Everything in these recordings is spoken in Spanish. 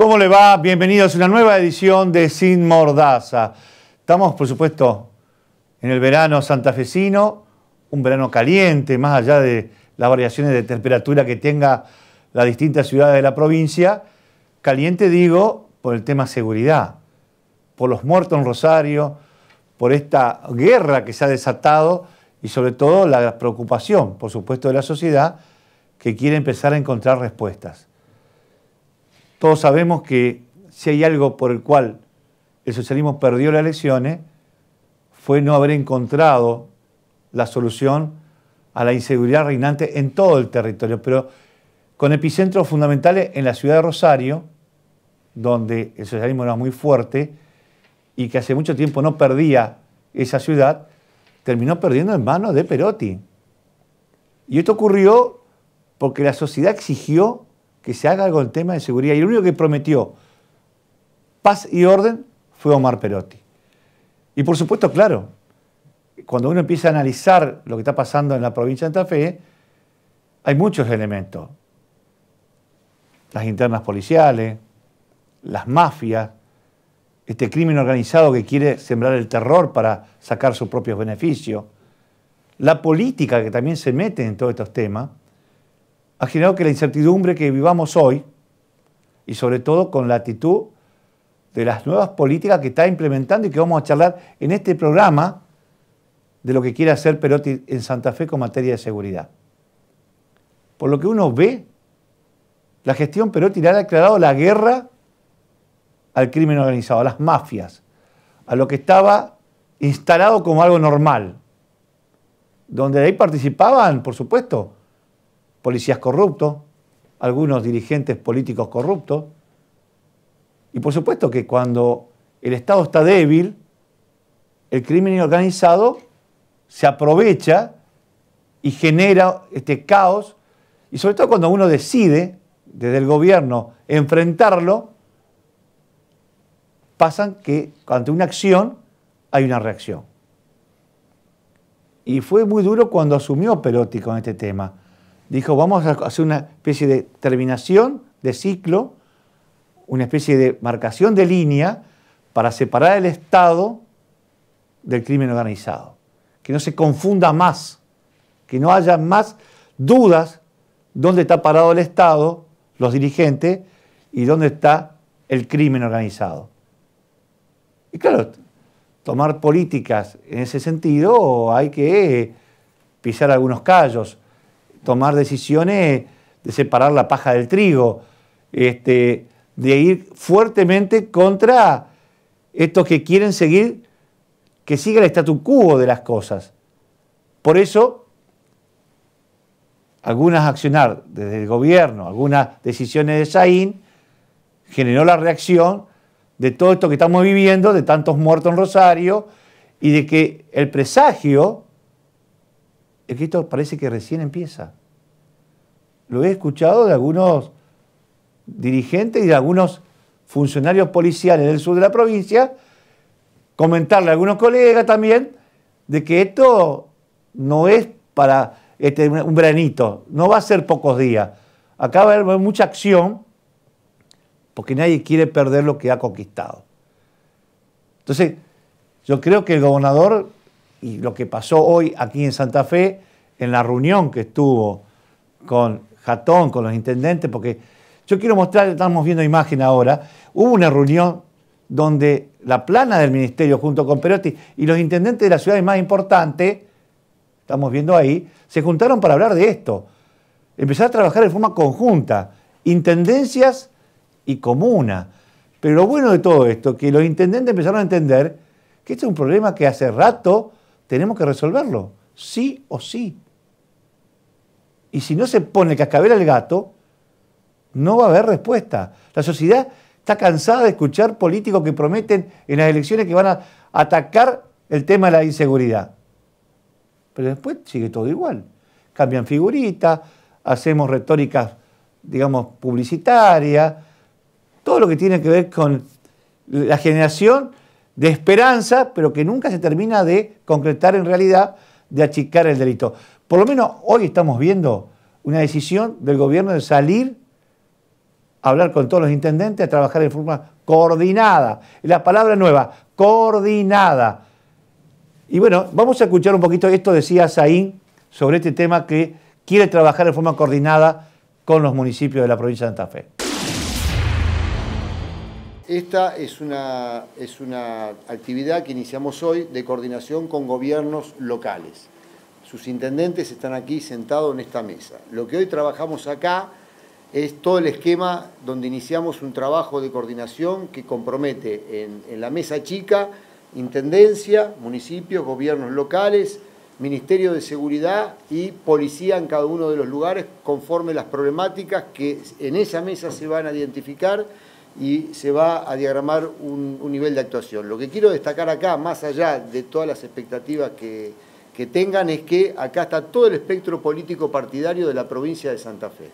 ¿Cómo le va? Bienvenidos a una nueva edición de Sin Mordaza. Estamos, por supuesto, en el verano santafesino, un verano caliente, más allá de las variaciones de temperatura que tenga las distintas ciudades de la provincia. Caliente, digo, por el tema seguridad, por los muertos en Rosario, por esta guerra que se ha desatado y sobre todo la preocupación, por supuesto, de la sociedad que quiere empezar a encontrar respuestas. Todos sabemos que si hay algo por el cual el socialismo perdió las elecciones, fue no haber encontrado la solución a la inseguridad reinante en todo el territorio, pero con epicentros fundamentales en la ciudad de Rosario, donde el socialismo era muy fuerte y que hace mucho tiempo no perdía esa ciudad, terminó perdiendo en manos de Perotti. Y esto ocurrió porque la sociedad exigió que se haga algo en tema de seguridad. Y el único que prometió paz y orden fue Omar Perotti. Y por supuesto, claro, cuando uno empieza a analizar lo que está pasando en la provincia de Santa Fe, hay muchos elementos. Las internas policiales, las mafias, este crimen organizado que quiere sembrar el terror para sacar sus propios beneficios, la política que también se mete en todos estos temas, ha generado que la incertidumbre que vivamos hoy, y sobre todo con la actitud de las nuevas políticas que está implementando y que vamos a charlar en este programa de lo que quiere hacer Perotti en Santa Fe con materia de seguridad. Por lo que uno ve, la gestión Perotti le ha declarado la guerra al crimen organizado, a las mafias, a lo que estaba instalado como algo normal, donde ahí participaban, por supuesto, policías corruptos, algunos dirigentes políticos corruptos. Y por supuesto que cuando el Estado está débil, el crimen organizado se aprovecha y genera este caos, y sobre todo cuando uno decide desde el gobierno enfrentarlo, pasan que ante una acción hay una reacción. Y fue muy duro cuando asumió Pelotti con este tema, dijo, vamos a hacer una especie de terminación de ciclo, una especie de marcación de línea para separar el Estado del crimen organizado. Que no se confunda más, que no haya más dudas dónde está parado el Estado, los dirigentes, y dónde está el crimen organizado. Y claro, tomar políticas en ese sentido hay que pisar algunos callos tomar decisiones de separar la paja del trigo, este, de ir fuertemente contra estos que quieren seguir, que siga el statu quo de las cosas. Por eso, algunas accionar desde el gobierno, algunas decisiones de Saín, generó la reacción de todo esto que estamos viviendo, de tantos muertos en Rosario, y de que el presagio es que esto parece que recién empieza. Lo he escuchado de algunos dirigentes y de algunos funcionarios policiales del sur de la provincia, comentarle a algunos colegas también, de que esto no es para este, un veranito, no va a ser pocos días. Acá va a haber mucha acción porque nadie quiere perder lo que ha conquistado. Entonces, yo creo que el gobernador y lo que pasó hoy aquí en Santa Fe, en la reunión que estuvo con Jatón, con los intendentes, porque yo quiero mostrar, estamos viendo imagen ahora, hubo una reunión donde la plana del ministerio junto con Perotti y los intendentes de las ciudades más importantes, estamos viendo ahí, se juntaron para hablar de esto, empezar a trabajar de forma conjunta, intendencias y comuna. Pero lo bueno de todo esto, que los intendentes empezaron a entender que este es un problema que hace rato tenemos que resolverlo, sí o sí. Y si no se pone el cascabel al gato, no va a haber respuesta. La sociedad está cansada de escuchar políticos que prometen en las elecciones que van a atacar el tema de la inseguridad. Pero después sigue todo igual. Cambian figuritas, hacemos retóricas, digamos, publicitarias, todo lo que tiene que ver con la generación de esperanza, pero que nunca se termina de concretar en realidad, de achicar el delito. Por lo menos hoy estamos viendo una decisión del gobierno de salir a hablar con todos los intendentes, a trabajar de forma coordinada. la palabra nueva, coordinada. Y bueno, vamos a escuchar un poquito, esto decía Saín sobre este tema que quiere trabajar de forma coordinada con los municipios de la provincia de Santa Fe. Esta es una, es una actividad que iniciamos hoy de coordinación con gobiernos locales. Sus intendentes están aquí sentados en esta mesa. Lo que hoy trabajamos acá es todo el esquema donde iniciamos un trabajo de coordinación que compromete en, en la mesa chica intendencia, municipios, gobiernos locales, Ministerio de Seguridad y policía en cada uno de los lugares conforme las problemáticas que en esa mesa se van a identificar y se va a diagramar un, nivel de actuación. Lo que quiero destacar acá, más allá de todas las expectativas que, que tengan, es que acá está todo el espectro político partidario de la provincia de Santa Fe.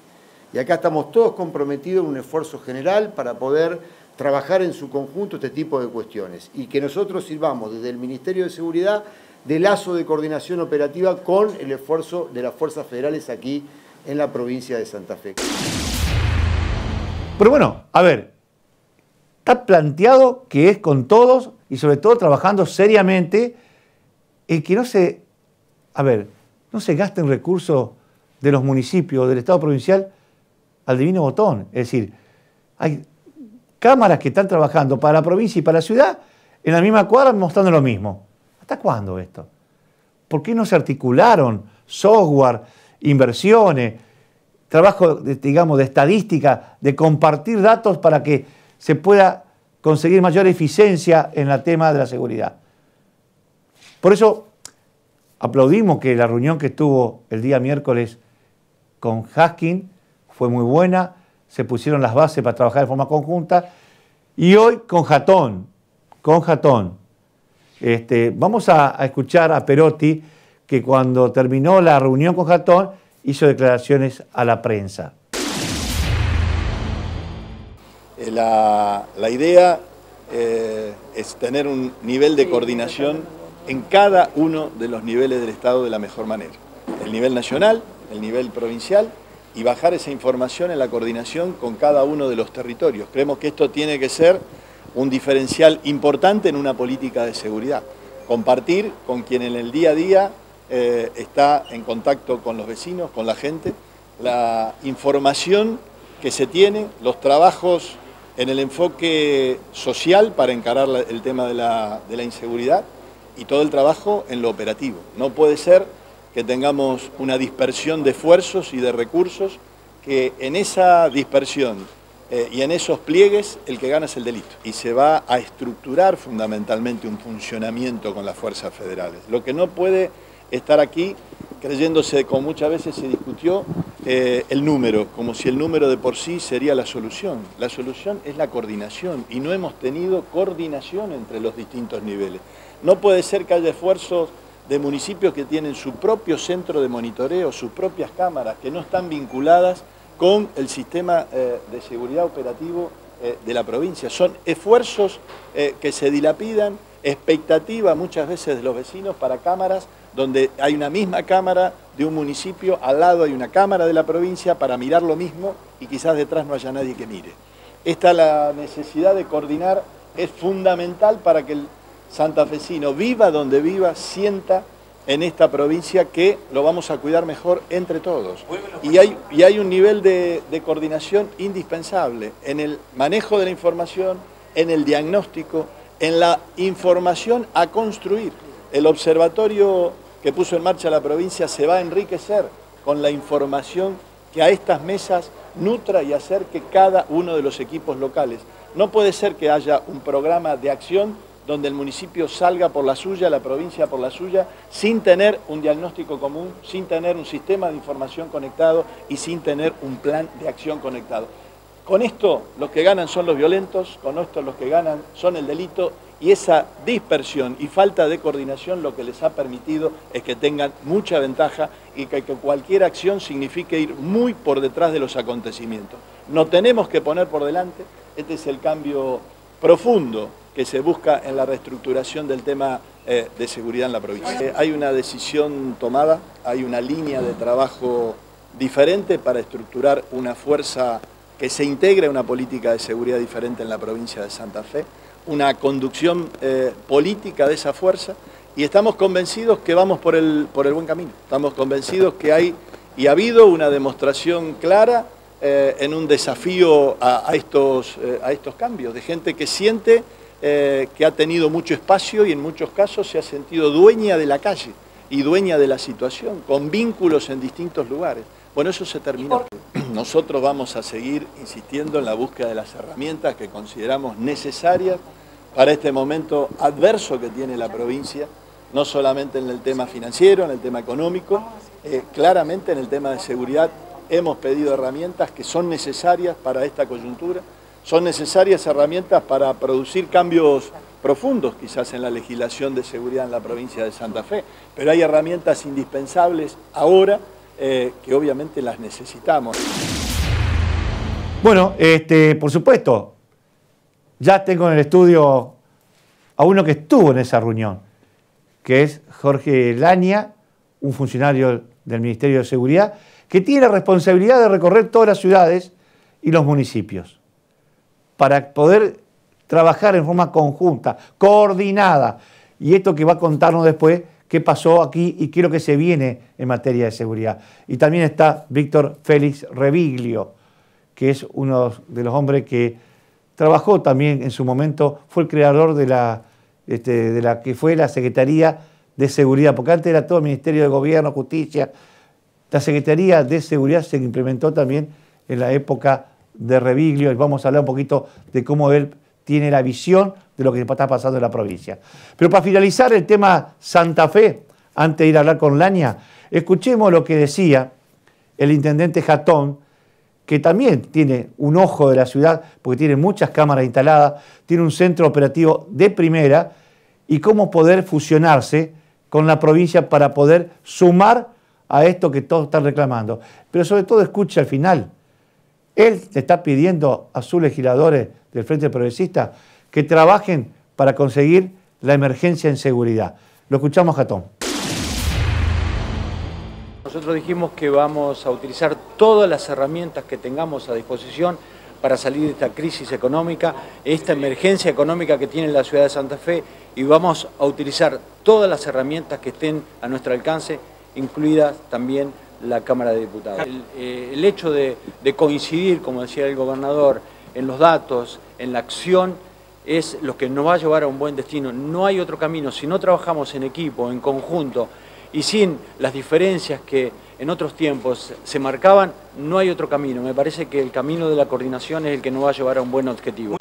Y acá estamos todos comprometidos en un esfuerzo general para poder trabajar en su conjunto este tipo de cuestiones y que nosotros sirvamos desde el Ministerio de Seguridad de lazo de coordinación operativa con el esfuerzo de las fuerzas federales aquí en la provincia de Santa Fe. Pero bueno, a ver, Está planteado que es con todos y sobre todo trabajando seriamente y que no se, a ver, no se gasten recursos de los municipios, del Estado provincial, al divino botón. Es decir, hay cámaras que están trabajando para la provincia y para la ciudad en la misma cuadra mostrando lo mismo. ¿Hasta cuándo esto? ¿Por qué no se articularon software, inversiones, trabajo, digamos, de estadística, de compartir datos para que se pueda conseguir mayor eficiencia en el tema de la seguridad. Por eso aplaudimos que la reunión que estuvo el día miércoles con Haskin fue muy buena, se pusieron las bases para trabajar de forma conjunta y hoy con Jatón, con Jatón. Este, vamos a escuchar a Perotti que cuando terminó la reunión con Jatón hizo declaraciones a la prensa. Eh, la, idea eh, es tener un nivel de coordinación en cada uno de los niveles del Estado de la mejor manera. El nivel nacional, el nivel provincial y bajar esa información en la coordinación con cada uno de los territorios. Creemos que esto tiene que ser un diferencial importante en una política de seguridad. Compartir con quien en el día a día eh, está en contacto con los vecinos, con la gente, la información que se tiene, los trabajos en el enfoque social para encarar el tema de la, inseguridad y todo el trabajo en lo operativo. No puede ser que tengamos una dispersión de esfuerzos y de recursos que en esa dispersión eh, y en esos pliegues el que gana es el delito. Y se va a estructurar fundamentalmente un funcionamiento con las fuerzas federales. Lo que no puede estar aquí creyéndose, como muchas veces se discutió, eh, el número, como si el número de por sí sería la solución. La solución es la coordinación y no hemos tenido coordinación entre los distintos niveles. No puede ser que haya esfuerzos de municipios que tienen su propio centro de monitoreo, sus propias cámaras, que no están vinculadas con el sistema eh, de seguridad operativo eh, de la provincia. Son esfuerzos que se dilapidan, expectativa muchas veces de los vecinos para cámaras donde hay una misma cámara de un municipio, al lado hay una cámara de la provincia para mirar lo mismo y quizás detrás no haya nadie que mire. Esta la necesidad de coordinar es fundamental para que el santafesino viva donde viva, sienta en esta provincia que lo vamos a cuidar mejor entre todos. Y hay, y hay un nivel de, de coordinación indispensable en el manejo de la información, en el diagnóstico, en la información a construir. El observatorio que puso en marcha la provincia se va a enriquecer con la información que a estas mesas nutra y acerque cada uno de los equipos locales. No puede ser que haya un programa de acción donde el municipio salga por la suya, la provincia por la suya, sin tener un diagnóstico común, sin tener un sistema de información conectado y sin tener un plan de acción conectado. Con esto los que ganan son los violentos, con esto los que ganan son el delito y esa dispersión y falta de coordinación lo que les ha permitido es que tengan mucha ventaja y que, cualquier acción signifique ir muy por detrás de los acontecimientos. No tenemos que poner por delante, este es el cambio profundo que se busca en la reestructuración del tema eh, de seguridad en la provincia. hay una decisión tomada, hay una línea de trabajo diferente para estructurar una fuerza que se integre a una política de seguridad diferente en la provincia de Santa Fe una conducción eh, política de esa fuerza y estamos convencidos que vamos por el, por el buen camino. Estamos convencidos que hay y ha habido una demostración clara eh, en un desafío a, estos, eh, a estos cambios, de gente que siente que ha tenido mucho espacio y en muchos casos se ha sentido dueña de la calle y dueña de la situación, con vínculos en distintos lugares. Bueno, eso se terminó. Nosotros vamos a seguir insistiendo en la búsqueda de las herramientas que consideramos necesarias para este momento adverso que tiene la provincia, no solamente en el tema financiero, en el tema económico, eh, claramente en el tema de seguridad hemos pedido herramientas que son necesarias para esta coyuntura, son necesarias herramientas para producir cambios profundos quizás en la legislación de seguridad en la provincia de Santa Fe, pero hay herramientas indispensables ahora eh, que obviamente las necesitamos. Bueno, este, por supuesto, ya tengo en el estudio a uno que estuvo en esa reunión, que es Jorge Lania, un funcionario del Ministerio de Seguridad, que tiene la responsabilidad de recorrer todas las ciudades y los municipios para poder trabajar en forma conjunta, coordinada. Y esto que va a contarnos después, qué pasó aquí y qué es lo que se viene en materia de seguridad. Y también está Víctor Félix Reviglio, que es uno de los hombres que trabajó también en su momento, fue el creador de la, este, de la que fue la Secretaría de Seguridad, porque antes era todo Ministerio de Gobierno, Justicia. La Secretaría de Seguridad se implementó también en la época de Reviglio y vamos a hablar un poquito de cómo él tiene la visión de lo que está pasando en la provincia. Pero para finalizar el tema Santa Fe, antes de ir a hablar con Laña, escuchemos lo que decía el intendente Jatón que también tiene un ojo de la ciudad, porque tiene muchas cámaras instaladas, tiene un centro operativo de primera, y cómo poder fusionarse con la provincia para poder sumar a esto que todos están reclamando. Pero sobre todo escucha al final. Él está pidiendo a sus legisladores del Frente Progresista que trabajen para conseguir la emergencia en seguridad. Lo escuchamos, Jatón. Nosotros dijimos que vamos a utilizar todas las herramientas que tengamos a disposición para salir de esta crisis económica, esta emergencia económica que tiene la ciudad de Santa Fe y vamos a utilizar todas las herramientas que estén a nuestro alcance, incluida también la Cámara de Diputados. El, eh, hecho de, de coincidir, como decía el gobernador, en los datos, en la acción, es lo que nos va a llevar a un buen destino. No hay otro camino. Si no trabajamos en equipo, en conjunto, y sin las diferencias que en otros tiempos se marcaban, no hay otro camino. Me parece que el camino de la coordinación es el que nos va a llevar a un buen objetivo.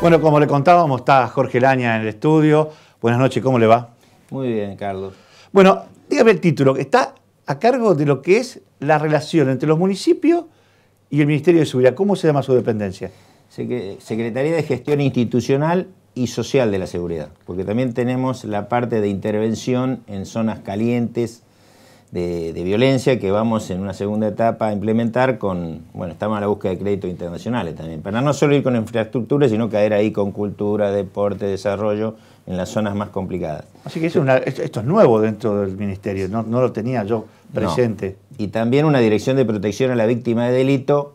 Bueno, como le contábamos, está Jorge Laña en el estudio. Buenas noches, ¿cómo le va? Muy bien, Carlos. Bueno, dígame el título, está a cargo de lo que es la relación entre los municipios y el Ministerio de Seguridad. ¿Cómo se llama su dependencia? Secretaría de Gestión Institucional y Social de la Seguridad, porque también tenemos la parte de intervención en zonas calientes de, violencia que vamos en una segunda etapa a implementar con, bueno, estamos a la búsqueda de créditos internacionales también, para no solo ir con infraestructuras, sino caer ahí con cultura, deporte, desarrollo en las zonas más complicadas. Así que es esto es nuevo dentro del ministerio, no, lo tenía yo presente. Y también una dirección de protección a la víctima de delito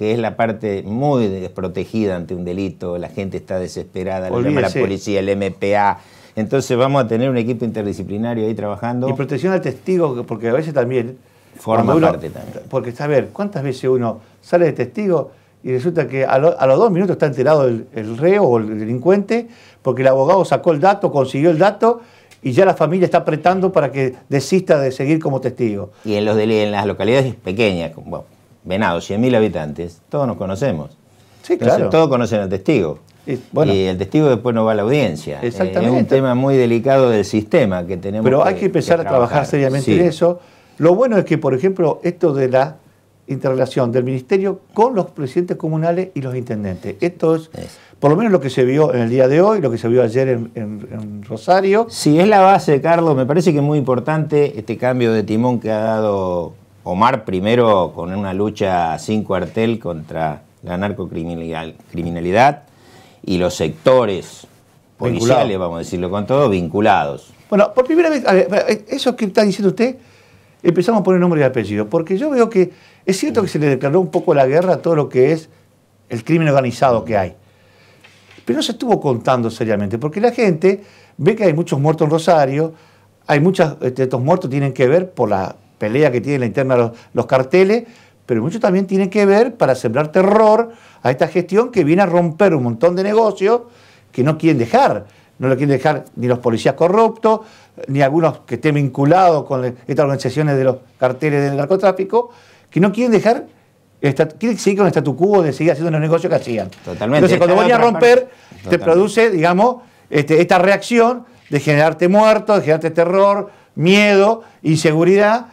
que es la parte muy desprotegida ante un delito, la gente está desesperada, la la policía, el MPA. Entonces vamos a tener un equipo interdisciplinario ahí trabajando. Y protección al testigo, porque a veces también... Forma parte también. Porque, a ver, ¿cuántas veces uno sale de testigo y resulta que a, los dos minutos está enterado el, reo o el delincuente porque el abogado sacó el dato, consiguió el dato y ya la familia está apretando para que desista de seguir como testigo? Y en, en las localidades pequeñas, como Venado, 100.000 habitantes, todos nos conocemos. Sí, claro. todos conocen al testigo. Y, el testigo después no va a la audiencia. Exactamente. Eh, es un tema muy delicado del sistema que tenemos. Pero hay que, empezar a trabajar, seriamente en eso. Lo bueno es que, por ejemplo, esto de la interrelación del ministerio con los presidentes comunales y los intendentes. Esto es, por lo menos lo que se vio en el día de hoy, lo que se vio ayer en, en Rosario. Sí, es la base, Carlos. Me parece que es muy importante este cambio de timón que ha dado Omar primero con una lucha sin cuartel contra la narcocriminalidad y los sectores policiales, vamos a decirlo con todo, vinculados. Bueno, por primera vez, eh, eso que está diciendo usted, empezamos a poner nombre y apellido, porque yo veo que es cierto que se le declaró un poco la guerra a todo lo que es el crimen organizado que hay, pero no se estuvo contando seriamente, porque la gente ve que hay muchos muertos en Rosario, hay muchos, este, estos muertos tienen que ver por la pelea que tiene la interna los, los carteles, pero mucho también tiene que ver para sembrar terror a esta gestión que viene a romper un montón de negocios que no quieren dejar. No lo quieren dejar ni los policías corruptos, ni algunos que estén vinculados con estas organizaciones de los carteles del narcotráfico, que no quieren dejar, quieren seguir con el statu quo de seguir haciendo los negocios que hacían. Totalmente. Entonces, cuando van a romper, te produce, digamos, este, esta reacción de generarte muerto de generarte terror, miedo, inseguridad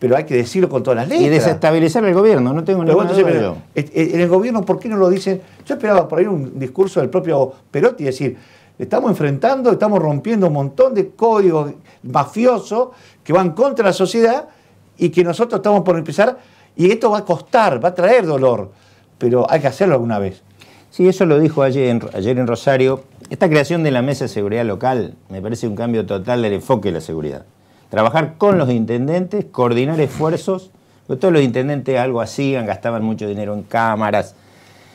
pero hay que decirlo con todas las leyes. Y desestabilizar el gobierno, no tengo ninguna en el gobierno, ¿por qué no lo dicen? Yo esperaba por ahí un discurso del propio Perotti, decir, estamos enfrentando, estamos rompiendo un montón de códigos mafiosos que van contra la sociedad y que nosotros estamos por empezar, y esto va a costar, va a traer dolor, pero hay que hacerlo alguna vez. Sí, eso lo dijo ayer, ayer en Rosario. Esta creación de la Mesa de Seguridad Local me parece un cambio total del enfoque de la seguridad trabajar con los intendentes, coordinar esfuerzos. todos los intendentes algo hacían, gastaban mucho dinero en cámaras.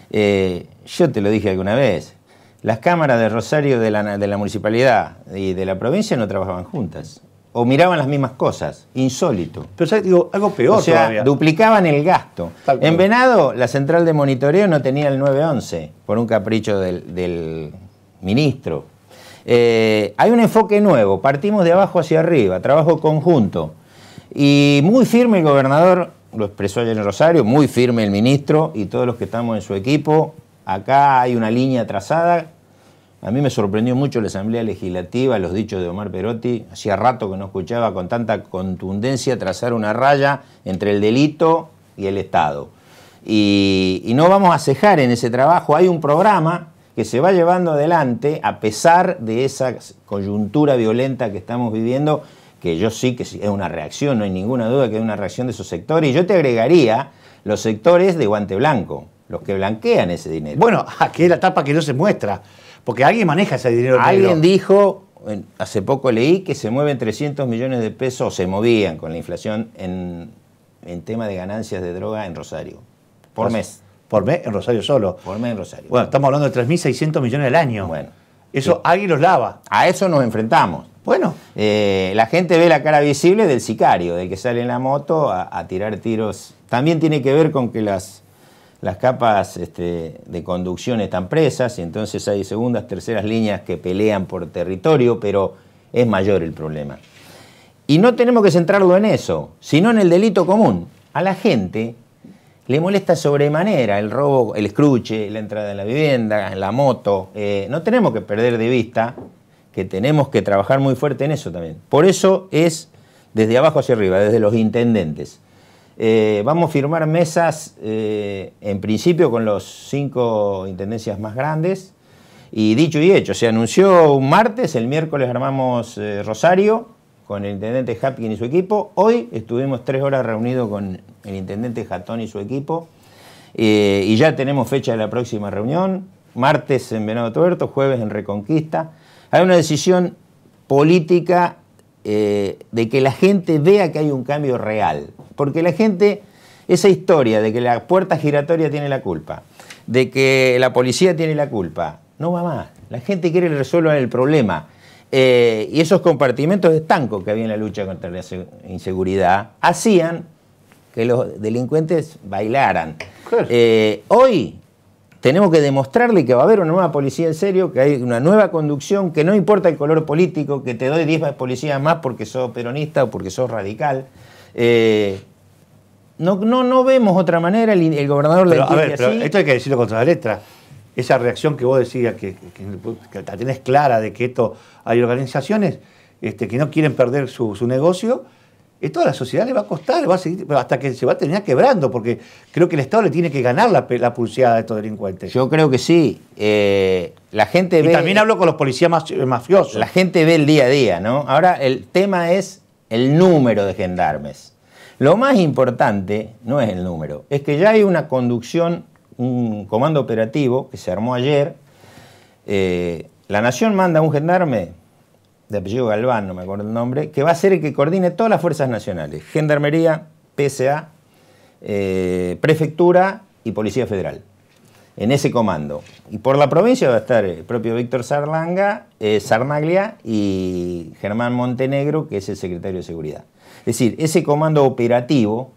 Eh, yo te lo dije alguna vez, las cámaras de Rosario de la, municipalidad y de la provincia no trabajaban juntas. O miraban las mismas cosas, insólito. Pero digo, algo peor. O sea, duplicaban el gasto. En Venado, la central de monitoreo no tenía el 911 por un capricho del ministro. Eh, hay un enfoque nuevo, partimos de abajo hacia arriba, trabajo conjunto. Y muy firme el gobernador, lo expresó ayer en Rosario, muy firme el ministro y todos los que estamos en su equipo. Acá hay una línea trazada. A mí me sorprendió mucho la Asamblea Legislativa, los dichos de Omar Perotti. Hacía rato que no escuchaba con tanta contundencia trazar una raya entre el delito y el Estado. y no vamos a cejar en ese trabajo. Hay un programa que se va llevando adelante a pesar de esa coyuntura violenta que estamos viviendo, que yo sí que es una reacción, no hay ninguna duda que es una reacción de esos sectores, y yo te agregaría los sectores de guante blanco, los que blanquean ese dinero. Bueno, aquí es la tapa que no se muestra, porque alguien maneja ese dinero. Alguien dijo, hace poco leí, que se mueven 300 millones de pesos, o se movían con la inflación en, en tema de ganancias de droga en Rosario, por mes. Por mes en Rosario solo. Por mes en Rosario. Bueno, estamos hablando de 3.600 millones al año. Bueno. Eso alguien los lava. A eso nos enfrentamos. Bueno. Eh, la gente ve la cara visible del sicario, de que sale en la moto a, tirar tiros. También tiene que ver con que las, las capas este, de conducción están presas y entonces hay segundas, terceras líneas que pelean por territorio, pero es mayor el problema. Y no tenemos que centrarlo en eso, sino en el delito común. A la gente le molesta sobremanera el robo, el escruche, la entrada en la vivienda, en la moto. Eh, no tenemos que perder de vista que tenemos que trabajar muy fuerte en eso también. Por eso es desde abajo hacia arriba, desde los intendentes. Eh, vamos a firmar mesas eh, en principio con los cinco intendencias más grandes. Y dicho y hecho, se anunció un martes, el miércoles armamos Rosario, con el intendente Hapkin y su equipo. Hoy estuvimos tres horas reunidos con el intendente Jatón y su equipo. Eh, y ya tenemos fecha de la próxima reunión. Martes en Venado Tuerto, jueves en Reconquista. Hay una decisión política eh, de que la gente vea que hay un cambio real. Porque la gente, esa historia de que la puerta giratoria tiene la culpa, de que la policía tiene la culpa, no va más. La gente quiere resolver el problema. Eh, y esos compartimentos estancos que había en la lucha contra la inseguridad hacían que los delincuentes bailaran. Eh, hoy tenemos que demostrarle que va a haber una nueva policía en serio, que hay una nueva conducción, que no importa el color político, que te doy 10 policías más porque sos peronista o porque sos radical. Eh, no, no, no vemos otra manera, el, gobernador de la Pero esto hay que decirlo contra la letra esa reacción que vos decías, que, que, la tenés clara de que esto hay organizaciones este, que no quieren perder su, negocio, esto eh, a la sociedad le va a costar, hasta que se va a terminar quebrando, porque creo que el Estado le tiene que ganar la, pulseada a estos delincuentes. Yo creo que sí. Eh, la gente Y también hablo con los policías eh, mafiosos. La gente ve el día a día, ¿no? Ahora, el tema es el número de gendarmes. Lo más importante no es el número, es que ya hay una conducción un comando operativo que se armó ayer. Eh, la Nación manda a un gendarme de apellido Galván, no me acuerdo el nombre, que va a ser el que coordine todas las fuerzas nacionales, Gendarmería, PSA, eh, Prefectura y Policía Federal, en ese comando. Y por la provincia va a estar el propio Víctor Sarlanga, eh, Sarnaglia y Germán Montenegro, que es el secretario de Seguridad. Es decir, ese comando operativo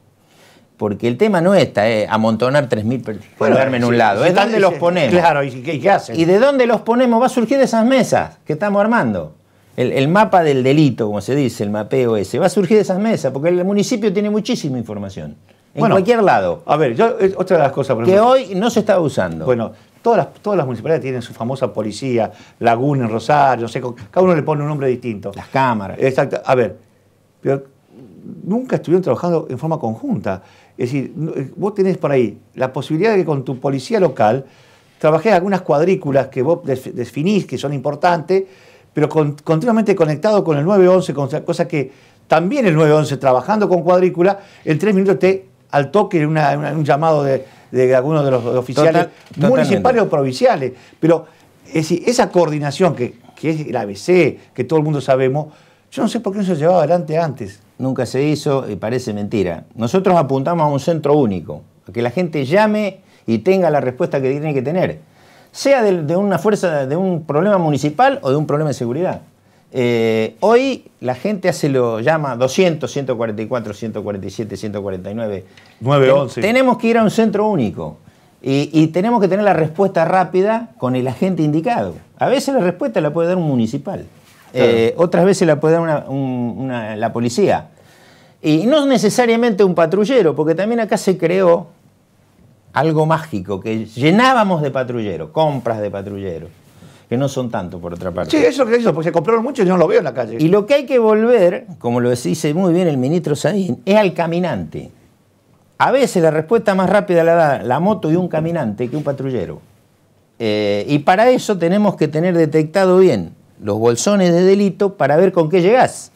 porque el tema no está eh, amontonar 3.000 personas en un lado. ¿De ¿Eh? dónde los ponemos. Claro, ¿y qué, Y de dónde los ponemos va a surgir de esas mesas que estamos armando. El, mapa del delito, como se dice, el mapeo ese, va a surgir de esas mesas, porque el municipio tiene muchísima información. En cualquier lado. A ver, eh, otra de las cosas, por ejemplo, Que hoy no se está usando. Bueno, todas las, todas municipalidades tienen su famosa policía, Laguna, Rosario, no sé, cada uno le pone un nombre distinto. Las cámaras. Exacto. A ver, pero nunca estuvieron trabajando en forma conjunta. Es decir, eh, vos tenés por ahí la posibilidad de que con tu policía local trabajes algunas cuadrículas que vos definís que son importantes, pero continuamente conectado con el 911, con, cosa que también el 911 trabajando con cuadrícula, en tres minutos te al toque un llamado de, de algunos de los oficiales municipales o provinciales. Pero es decir, esa coordinación que, que es el ABC, que todo el mundo sabemos, yo no sé por qué no se llevaba adelante antes. Nunca se hizo y parece mentira. Nosotros apuntamos a un centro único, a que la gente llame y tenga la respuesta que tiene que tener, sea de, una fuerza, de un problema municipal o de un problema de seguridad. Eh, hoy la gente hace lo llama 200, 144, 147, 149. 9, tenemos que ir a un centro único y, y, tenemos que tener la respuesta rápida con el agente indicado. A veces la respuesta la puede dar un municipal. Eh, otras veces la puede dar la policía. Y no necesariamente un patrullero, porque también acá se creó algo mágico, que llenábamos de patrullero, compras de patrullero, que no son tanto por otra parte. Sí, eso que hizo, porque se compraron muchos y yo no lo veo en la calle. Y lo que hay que volver, como lo dice muy bien el ministro Sadín es al caminante. A veces la respuesta más rápida la da la moto y un caminante que un patrullero. Eh, y para eso tenemos que tener detectado bien los bolsones de delito para ver con qué llegas.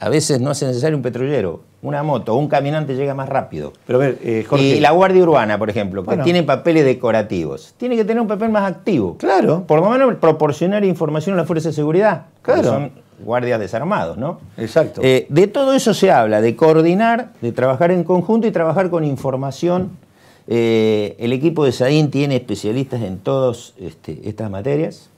A veces no es necesario un petrolero, una moto, un caminante llega más rápido. Pero ver, eh, Jorge. Y la Guardia Urbana, por ejemplo, que tiene papeles decorativos, tiene que tener un papel más activo. Claro. Por lo menos proporcionar información a las fuerzas de seguridad. Claro. Son guardias desarmados, ¿no? Exacto. Eh, de todo eso se habla, de coordinar, de trabajar en conjunto y trabajar con información. Eh, el equipo de SADIN tiene especialistas en todas este, estas materias.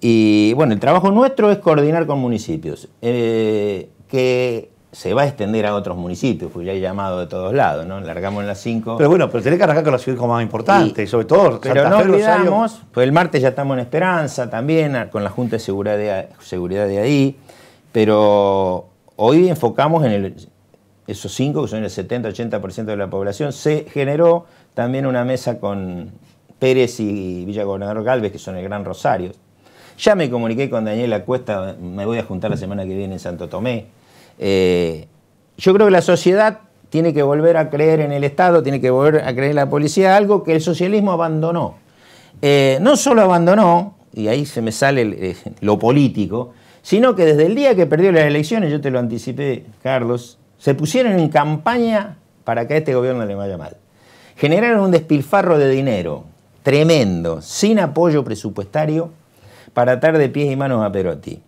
Y bueno, el trabajo nuestro es coordinar con municipios, eh, que se va a extender a otros municipios, porque ya hay llamado de todos lados, ¿no? Largamos en las cinco Pero bueno, pero tenés que arrancar con los ciudades más importantes, sobre todo Pero no lo olvidamos, pues el martes ya estamos en Esperanza también, con la Junta de Seguridad de, ahí, pero hoy enfocamos en esos cinco que son el 70-80% de la población. Se generó también una mesa con Pérez y Villa Gobernador Galvez, que son el Gran Rosario, ya me comuniqué con Daniela Cuesta, me voy a juntar la semana que viene en Santo Tomé. Eh, yo creo que la sociedad tiene que volver a creer en el Estado, tiene que volver a creer en la policía, algo que el socialismo abandonó. Eh, no solo abandonó, y ahí se me sale eh, lo político, sino que desde el día que perdió las elecciones, yo te lo anticipé, Carlos, se pusieron en campaña para que a este gobierno le vaya mal. Generaron un despilfarro de dinero tremendo, sin apoyo presupuestario, para atar de pies y manos a Perotti.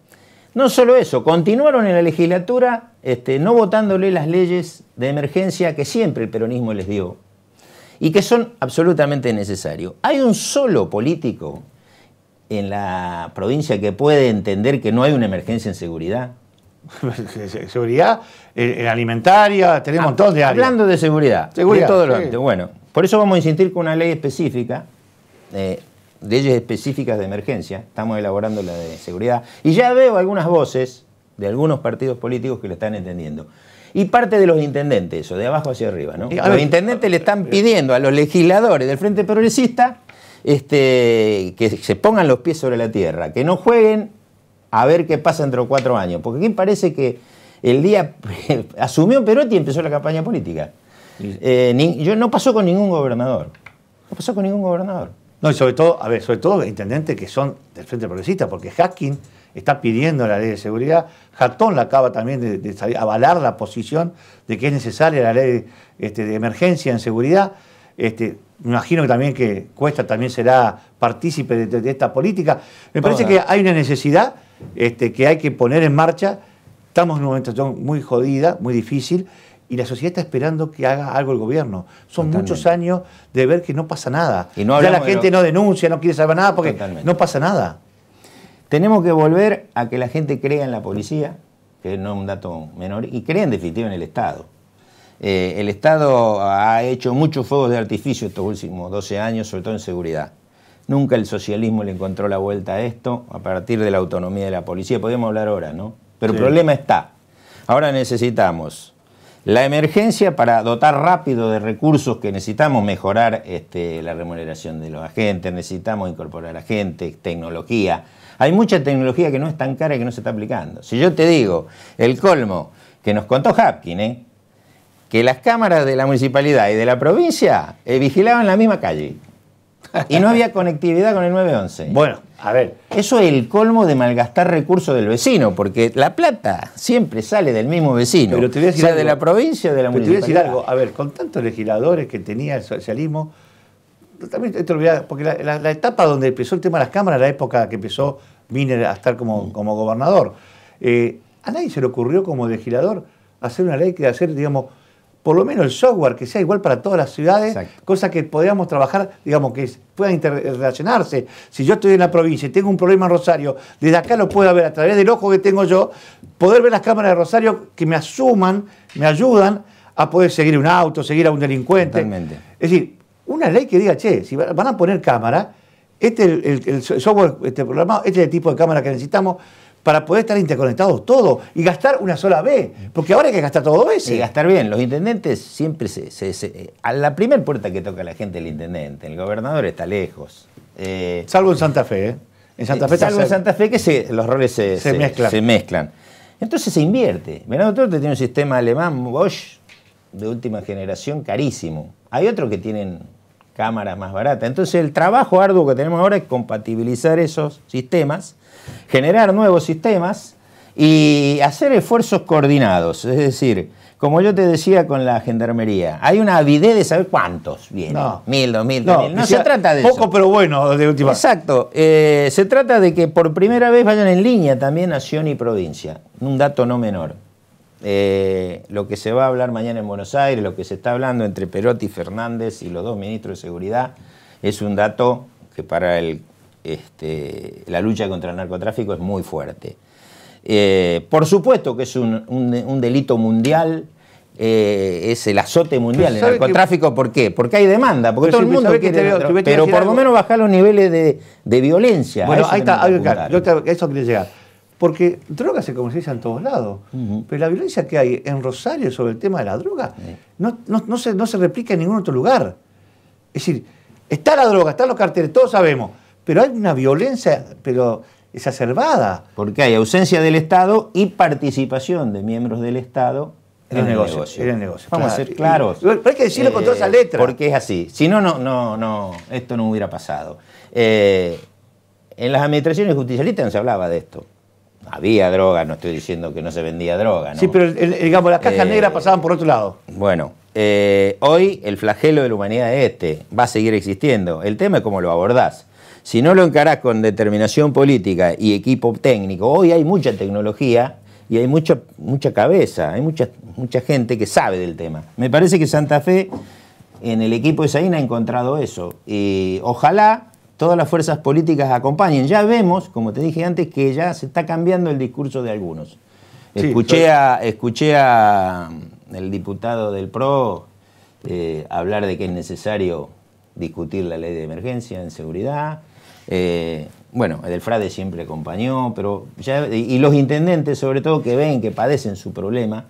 No solo eso, continuaron en la legislatura este, no votándole las leyes de emergencia que siempre el peronismo les dio y que son absolutamente necesarios. Hay un solo político en la provincia que puede entender que no hay una emergencia en seguridad. seguridad eh, eh, alimentaria, tenemos ah, un montón de Hablando de seguridad, seguridad de todo Bueno, por eso vamos a insistir con una ley específica. Eh, leyes específicas de emergencia, estamos elaborando la de seguridad, y ya veo algunas voces de algunos partidos políticos que lo están entendiendo. Y parte de los intendentes, eso, de abajo hacia arriba, ¿no? los intendentes le están eh, pidiendo a los legisladores del Frente Progresista este, que se pongan los pies sobre la tierra, que no jueguen a ver qué pasa entre de cuatro años. Porque aquí parece que el día asumió Perotti y empezó la campaña política. Eh, yo, no pasó con ningún gobernador. No pasó con ningún gobernador. No, y sobre todo, a ver, sobre todo intendentes que son del Frente Progresista, porque Hacking está pidiendo la ley de seguridad, Jatón la acaba también de, avalar la posición de que es necesaria la ley este, de emergencia en seguridad. Este, me imagino que también que Cuesta también será partícipe de, esta política. Me parece que hay una necesidad este, que hay que poner en marcha. Estamos en una situación muy jodida, muy difícil y la sociedad está esperando que haga algo el gobierno. Son muchos años de ver que no pasa nada. Y ya la gente no denuncia, no quiere saber nada porque no pasa nada. Tenemos que volver a que la gente crea en la policía, que no es un dato menor, y crea en definitiva en el Estado. Eh, el Estado ha hecho muchos fuegos de artificio estos últimos 12 años, sobre todo en seguridad. Nunca el socialismo le encontró la vuelta a esto a partir de la autonomía de la policía. Podemos hablar ahora, ¿no? Pero el problema está. Ahora necesitamos la emergencia para dotar rápido de recursos que necesitamos mejorar este, la remuneración de los agentes, necesitamos incorporar agentes, tecnología. Hay mucha tecnología que no es tan cara y que no se está aplicando. Si yo te digo, el colmo que nos contó Hapkin, ¿eh? que las cámaras de la municipalidad y de la provincia eh, vigilaban la misma calle y no había conectividad con el 911. Bueno, a ver, eso es el colmo de malgastar recursos del vecino, porque la plata siempre sale del mismo vecino. o sea, de la provincia o de la pero municipalidad. Te voy a decir algo, a ver, con tantos legisladores que tenía el socialismo, también te olvidaba, porque la, etapa donde empezó el tema de las cámaras, la época que empezó Miner a estar como, mm. como gobernador, eh, a nadie se le ocurrió como legislador hacer una ley que hacer, digamos, por lo menos el software que sea igual para todas las ciudades, cosa que podríamos trabajar, digamos, que puedan interrelacionarse. Si yo estoy en la provincia y tengo un problema en Rosario, desde acá lo puedo ver a través del ojo que tengo yo, poder ver las cámaras de Rosario que me asuman, me ayudan a poder seguir un auto, seguir a un delincuente. Es decir, una ley que diga, che, si van a poner cámara, este el, software este, programado, este es el tipo de cámara que necesitamos, para poder estar interconectados todos y gastar una sola vez, porque ahora hay que gastar todo veces. Y gastar bien, los intendentes siempre se... Eh, a la primera puerta que toca la gente el intendente, el gobernador está lejos. Eh, salvo en Santa Fe, ¿eh? En Santa Fe, salvo en Santa Fe que los roles se, mezclan. Entonces se invierte. Venado Torte tiene un sistema alemán Bosch de última generación carísimo. Hay otros que tienen cámaras más baratas. Entonces el trabajo arduo que tenemos ahora es compatibilizar esos sistemas generar nuevos sistemas y hacer esfuerzos coordinados. Es decir, como yo te decía con la gendarmería, hay una avidez de saber cuántos vienen. Mil, dos mil, No, no se trata de poco, eso. Poco pero bueno, de última. Exacto. Eh, se trata de que por primera vez vayan en línea también nación y provincia. Un dato no menor. Eh, lo que se va a hablar mañana en Buenos Aires, lo que se está hablando entre Perotti y Fernández y los dos ministros de Seguridad, es un dato que para el este, la lucha contra el narcotráfico es muy fuerte. Eh, por supuesto que es un, delito mundial, eh, es el azote mundial pues el narcotráfico. ¿Por qué? Porque hay demanda, porque pero todo el mundo pero por lo menos bajar los niveles de, violencia. Bueno, ahí está, eso quería llegar. Porque droga se comercializa en todos lados. Pero la violencia que hay en Rosario sobre el tema de la droga no, se, no se replica en ningún otro lugar. Es decir, está la droga, están los carteles, todos sabemos pero hay una violencia, pero exacerbada. Porque hay ausencia del Estado y participación de miembros del Estado en, el negocio, Vamos a ser claros. Pero hay que decirlo con toda esa eh, letra. Porque es así. Si no, no, no, no esto no hubiera pasado. Eh, en las administraciones justicialistas no se hablaba de esto. Había droga, no estoy diciendo que no se vendía droga. Sí, pero digamos, las cajas eh, negras pasaban por otro lado. Bueno, hoy el flagelo de la humanidad es este. Va a seguir existiendo. El tema es cómo lo abordás. Si no lo encarás con determinación política y equipo técnico, hoy hay mucha tecnología y hay mucha, mucha cabeza, hay mucha, mucha gente que sabe del tema. Me parece que Santa Fe en el equipo de Saín ha encontrado eso. Y ojalá todas las fuerzas políticas acompañen. Ya vemos, como te dije antes, que ya se está cambiando el discurso de algunos. escuché, al a, escuché mm, el diputado del PRO eh, hablar de que es necesario discutir la ley de emergencia en seguridad, eh, bueno, Edelfrade siempre acompañó, pero ya, y los intendentes, sobre todo, que ven que padecen su problema,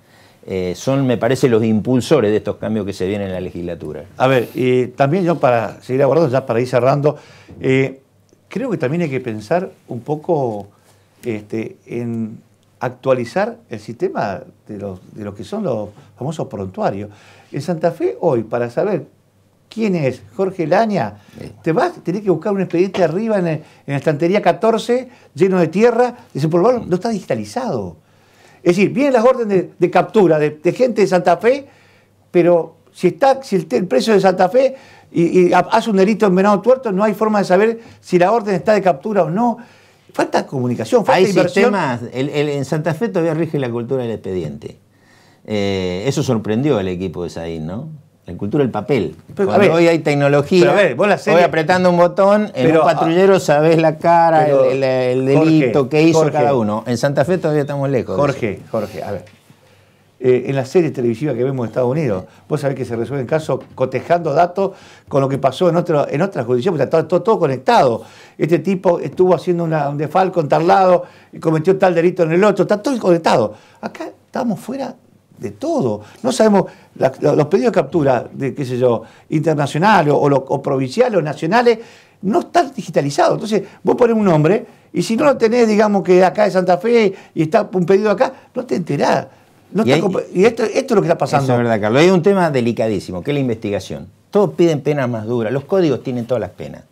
eh, son, me parece, los impulsores de estos cambios que se vienen en la legislatura. A ver, también yo para seguir abordando, ya para ir cerrando, eh, creo que también hay que pensar un poco este, en actualizar el sistema de los, de los que son los famosos prontuarios. En Santa Fe hoy, para saber ¿Quién es? Jorge Laña. Te vas, tenés que buscar un expediente arriba en, la estantería 14, lleno de tierra. Dice, por favor, no está digitalizado. Es decir, vienen las órdenes de, captura de, gente de Santa Fe, pero si está si el, precio preso de Santa Fe y, hace un delito en Venado Tuerto, no hay forma de saber si la orden está de captura o no. Falta comunicación, falta hay inversión. Sistemas, en Santa Fe todavía rige la cultura del expediente. Eh, eso sorprendió al equipo de Saín, ¿no? La cultura del papel. hoy hay tecnología. voy apretando un botón, en un ah, patrullero sabés la cara, el, delito que hizo cada uno. En Santa Fe todavía estamos lejos. Jorge, Jorge, a ver. Eh, en las series televisivas que vemos en Estados Unidos, vos sabés que se resuelven casos cotejando datos con lo que pasó en, otro, en otras jurisdicciones, está todo, todo, conectado. Este tipo estuvo haciendo un defalco en tal lado, y cometió tal delito en el otro, está todo conectado. Acá estamos fuera de todo. No sabemos, los pedidos de captura, de, qué sé yo, internacional o, provincial o nacionales, no están digitalizados. Entonces, vos pones un nombre y si no lo tenés, digamos que acá de Santa Fe y está un pedido acá, no te enterás. y, esto, esto, es lo que está pasando. es verdad, Carlos. Hay un tema delicadísimo, que es la investigación. Todos piden penas más duras. Los códigos tienen todas las penas.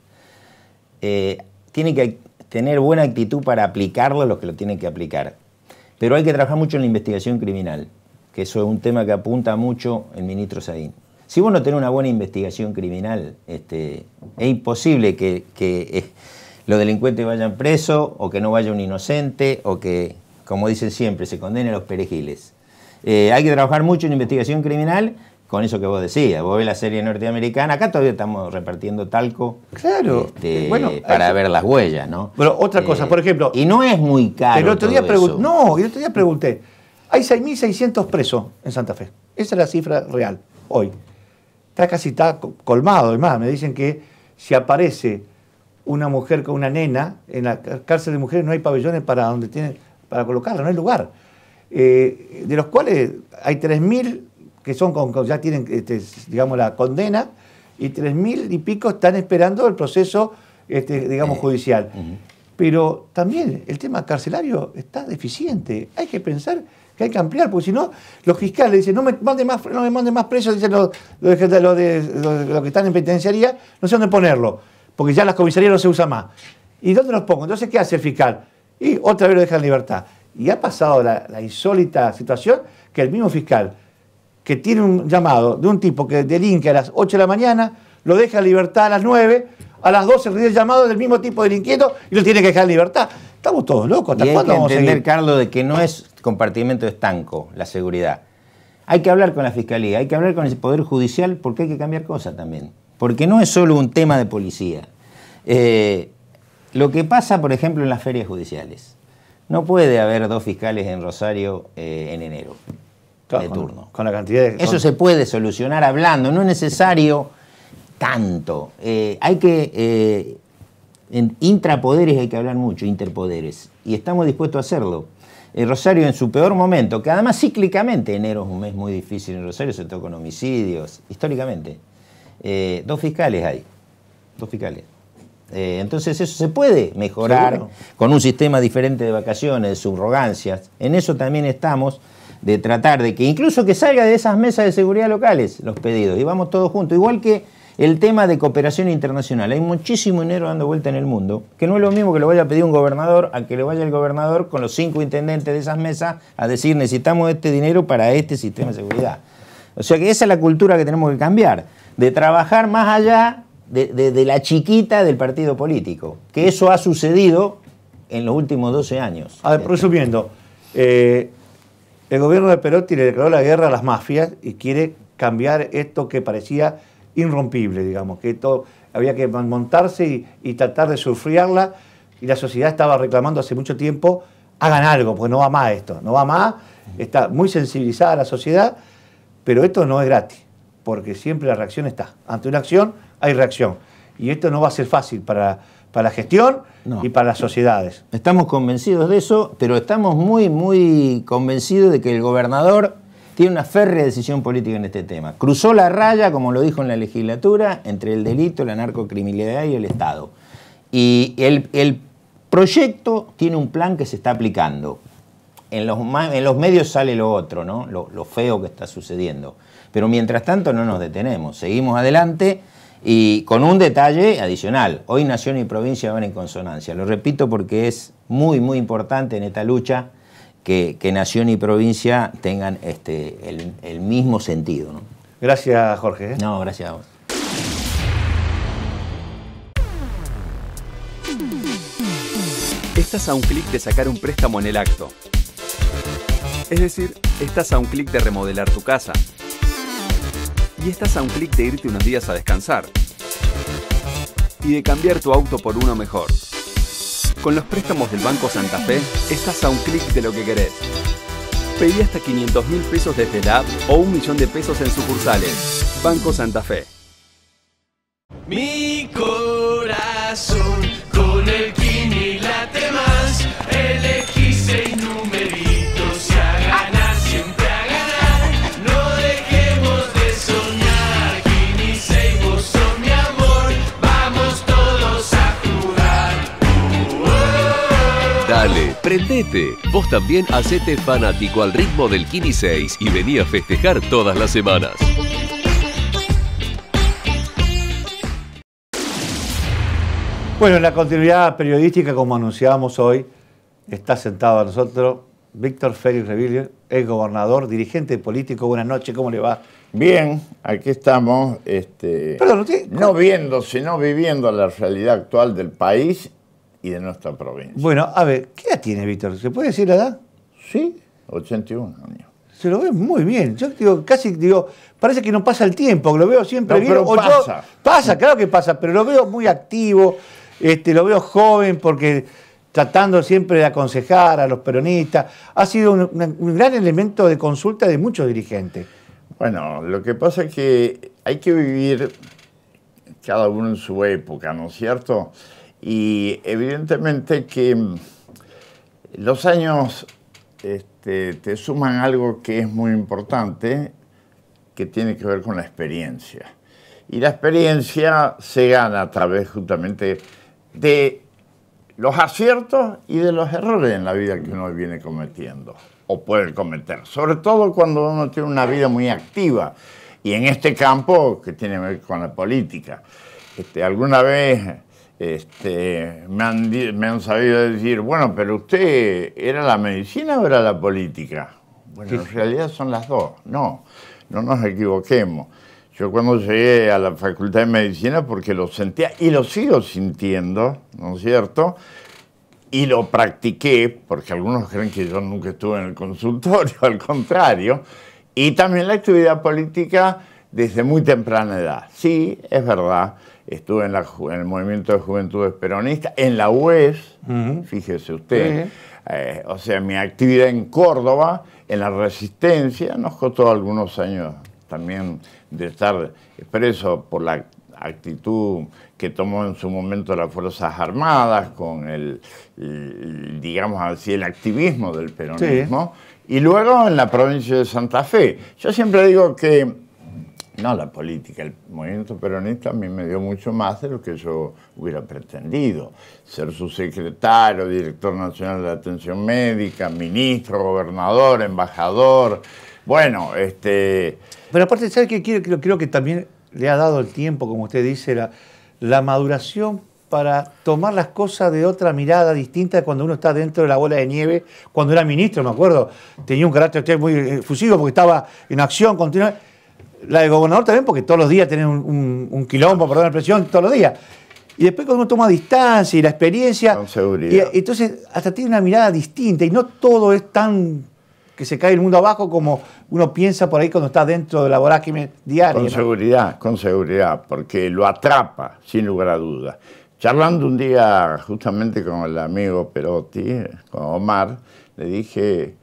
Eh, tienen que tener buena actitud para aplicarlo los que lo tienen que aplicar. Pero hay que trabajar mucho en la investigación criminal que eso es un tema que apunta mucho el ministro Saín. Si vos no tenés una buena investigación criminal, este, es imposible que, eh, los delincuentes vayan presos o que no vaya un inocente o que, como dicen siempre, se condenen los perejiles. Eh, hay que trabajar mucho en investigación criminal con eso que vos decías. Vos ves la serie norteamericana, acá todavía estamos repartiendo talco claro. Este, bueno, para ver las huellas, ¿no? Pero otra cosa, eh, por ejemplo... Y no es muy caro. El otro día todo No, el otro día pregunté hay 6.600 presos en Santa Fe. Esa es la cifra real hoy. Está casi está colmado, además. Me dicen que si aparece una mujer con una nena, en la cárcel de mujeres no hay pabellones para, donde tienen, para colocarla, no hay lugar. Eh, de los cuales hay 3.000 que son con, ya tienen, este, digamos, la condena y 3.000 y pico están esperando el proceso, este, digamos, eh, judicial. Pero también el tema carcelario está deficiente. Hay que pensar que hay que ampliar, porque si no, los fiscales dicen, no me manden más, no más presos, dicen los, que están en penitenciaría, no sé dónde ponerlo, porque ya las comisarías no se usa más. ¿Y dónde los pongo? Entonces, ¿qué hace el fiscal? Y otra vez lo deja en libertad. Y ha pasado la, insólita situación que el mismo fiscal que tiene un llamado de un tipo que delinque a las 8 de la mañana, lo deja en libertad a las 9, a las 12 recibe el llamado del mismo tipo delinquiendo y lo tiene que dejar en libertad. Estamos todos locos. ¿Hasta y hay que entender, Carlos, de que no es este compartimento estanco, la seguridad. Hay que hablar con la Fiscalía, hay que hablar con el Poder Judicial porque hay que cambiar cosas también. Porque no es solo un tema de policía. Eh, lo que pasa, por ejemplo, en las ferias judiciales. No puede haber dos fiscales en Rosario eh, en enero de turno. Con la cantidad Eso se puede solucionar hablando, no es necesario tanto. Eh, hay que. en intrapoderes hay que hablar mucho, interpoderes. Y estamos dispuestos a hacerlo eh, Rosario en su peor momento, que además cíclicamente enero es un mes muy difícil en Rosario, se con homicidios, históricamente. Eh, dos fiscales hay, dos fiscales. Eh, entonces eso se puede mejorar con un sistema diferente de vacaciones, de subrogancias. En eso también estamos de tratar de que incluso que salga de esas mesas de seguridad locales los pedidos y vamos todos juntos, igual que el tema de cooperación internacional. Hay muchísimo dinero dando vuelta en el mundo, que no es lo mismo que lo vaya a pedir un gobernador a que le vaya el gobernador con los cinco intendentes de esas mesas a decir necesitamos este dinero para este sistema de seguridad. O sea que esa es la cultura que tenemos que cambiar, de trabajar más allá de, la chiquita del partido político, que eso ha sucedido en los últimos 12 años. A ver, resumiendo, eh, el gobierno de Perotti le declaró la guerra a las mafias y quiere cambiar esto que parecía irrompible, digamos, que todo, había que montarse y, tratar de sufriarla y la sociedad estaba reclamando hace mucho tiempo, hagan algo, pues no va más esto, no va más, está muy sensibilizada la sociedad, pero esto no es gratis, porque siempre la reacción está. Ante una acción hay reacción. Y esto no va a ser fácil para, para la gestión y para las sociedades. Estamos convencidos de eso, pero estamos muy, muy convencidos de que el gobernador tiene una férrea decisión política en este tema. Cruzó la raya, como lo dijo en la legislatura, entre el delito, la narcocriminalidad y el Estado. Y el, proyecto tiene un plan que se está aplicando. En los, medios sale lo otro, ¿no? Lo, lo, feo que está sucediendo. Pero mientras tanto no nos detenemos, seguimos adelante y con un detalle adicional. Hoy nación y provincia van en consonancia. Lo repito porque es muy, muy importante en esta lucha que, nación y provincia tengan este, el, mismo sentido. Gracias, Jorge. ¿eh? No, gracias a vos. Estás a un clic de sacar un préstamo en el acto. Es decir, estás a un clic de remodelar tu casa. Y estás a un clic de irte unos días a descansar. Y de cambiar tu auto por uno mejor. Con los préstamos del Banco Santa Fe, estás a un clic de lo que querés. Pedí hasta 500 mil pesos desde la app o un millón de pesos en sucursales. Banco Santa Fe. Prendete. Vos también hacete fanático al ritmo del Kini 6 y vení a festejar todas las semanas. Bueno, en la continuidad periodística, como anunciábamos hoy, está sentado a nosotros Víctor Félix Revilio, ex gobernador, dirigente político. Buenas noches, ¿cómo le va? Bien, aquí estamos, este, no viendo, sino viviendo la realidad actual del país y de nuestra provincia. Bueno, a ver, ¿qué edad tiene Víctor? ¿Se puede decir la edad? Sí, 81 años. Se lo ve muy bien. Yo digo, casi digo, parece que no pasa el tiempo, que lo veo siempre bien. pasa. claro que pasa, pero lo veo muy activo, este, lo veo joven porque tratando siempre de aconsejar a los peronistas. Ha sido un, un gran elemento de consulta de muchos dirigentes. Bueno, lo que pasa es que hay que vivir cada uno en su época, ¿no es cierto? Y evidentemente que mm, los años este, te suman algo que es muy importante, que tiene que ver con la experiencia. Y la experiencia se gana a través justamente de los aciertos y de los errores en la vida que uno viene cometiendo o puede cometer, sobre todo cuando uno tiene una vida muy activa y en este campo que tiene que ver con la política. Este, alguna vez este, me, han, me han sabido decir, bueno, pero usted era la medicina o era la política. Bueno, en realidad son las dos. No, no nos equivoquemos. Yo cuando llegué a la Facultad de Medicina, porque lo sentía y lo sigo sintiendo, ¿no es cierto? Y lo practiqué, porque algunos creen que yo nunca estuve en el consultorio, al contrario. Y también la actividad política desde muy temprana edad. Sí, es verdad, estuve en, en el movimiento de juventudes peronistas, en la UES, fíjese usted, eh, o sea, mi actividad en Córdoba, en la resistencia, nos costó algunos años también de estar preso por la actitud que tomó en su momento las Fuerzas Armadas, con el, digamos así, el activismo del peronismo, y luego en la provincia de Santa Fe. Yo siempre digo que no, la política, el movimiento peronista a mí me dio mucho más de lo que yo hubiera pretendido. Ser su secretario director nacional de atención médica, ministro, gobernador, embajador. Bueno, este... Pero aparte, ¿sabes qué? Creo, creo que también le ha dado el tiempo, como usted dice, la, la maduración para tomar las cosas de otra mirada distinta cuando uno está dentro de la bola de nieve. Cuando era ministro, me acuerdo, tenía un carácter muy efusivo eh, porque estaba en acción continua la de gobernador también, porque todos los días tienen un, quilombo, perdón la presión, todos los días. Y después cuando uno toma distancia y la experiencia... Con seguridad. Eh, entonces hasta tiene una mirada distinta y no todo es tan que se cae el mundo abajo como uno piensa por ahí cuando está dentro de la vorágine diaria. Con seguridad, con seguridad, porque lo atrapa, sin lugar a dudas. Charlando un día justamente con el amigo Perotti, con Omar, le dije,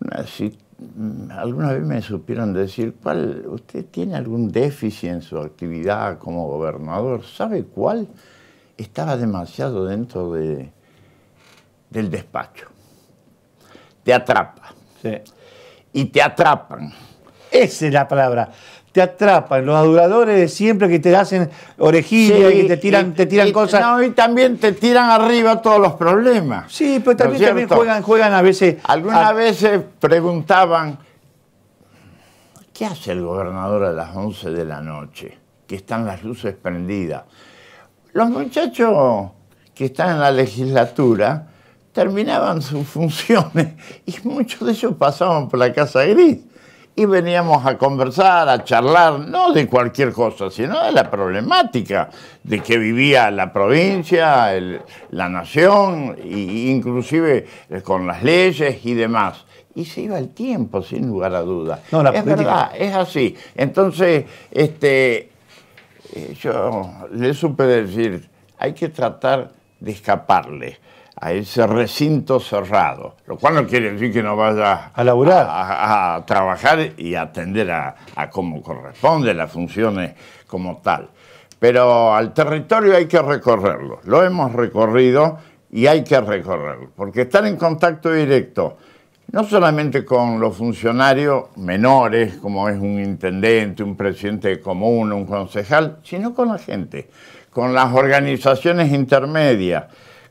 una, Mm, alguna vez me supieron decir, ¿cuál, ¿usted tiene algún déficit en su actividad como gobernador? ¿Sabe cuál? Estaba demasiado dentro del despacho. Te atrapa. Y te atrapan. Esa es la palabra te atrapan, los aduladores siempre que te hacen orejillas, te tiran, y, te tiran cosas. No, y también te tiran arriba todos los problemas. Sí, pero también, juegan, a veces. Algunas veces preguntaban, ¿qué hace el gobernador a las 11 de la noche? Que están las luces prendidas. Los muchachos que están en la legislatura terminaban sus funciones y muchos de ellos pasaban por la Casa Gris y veníamos a conversar, a charlar, no de cualquier cosa, sino de la problemática de que vivía la provincia, la nación, inclusive eh, con las leyes y demás. Y se iba el tiempo, sin lugar a dudas. es verdad, es así. Entonces, este, eh, yo le supe decir, hay que tratar de escaparle a ese recinto cerrado, lo cual no quiere decir que no vaya a, a, trabajar y atender a, cómo como corresponde las funciones como tal. Pero al territorio hay que recorrerlo, lo hemos recorrido y hay que recorrerlo, porque estar en contacto directo no solamente con los funcionarios menores, como es un intendente, un presidente de común, un concejal, sino con la gente, con las organizaciones intermedias,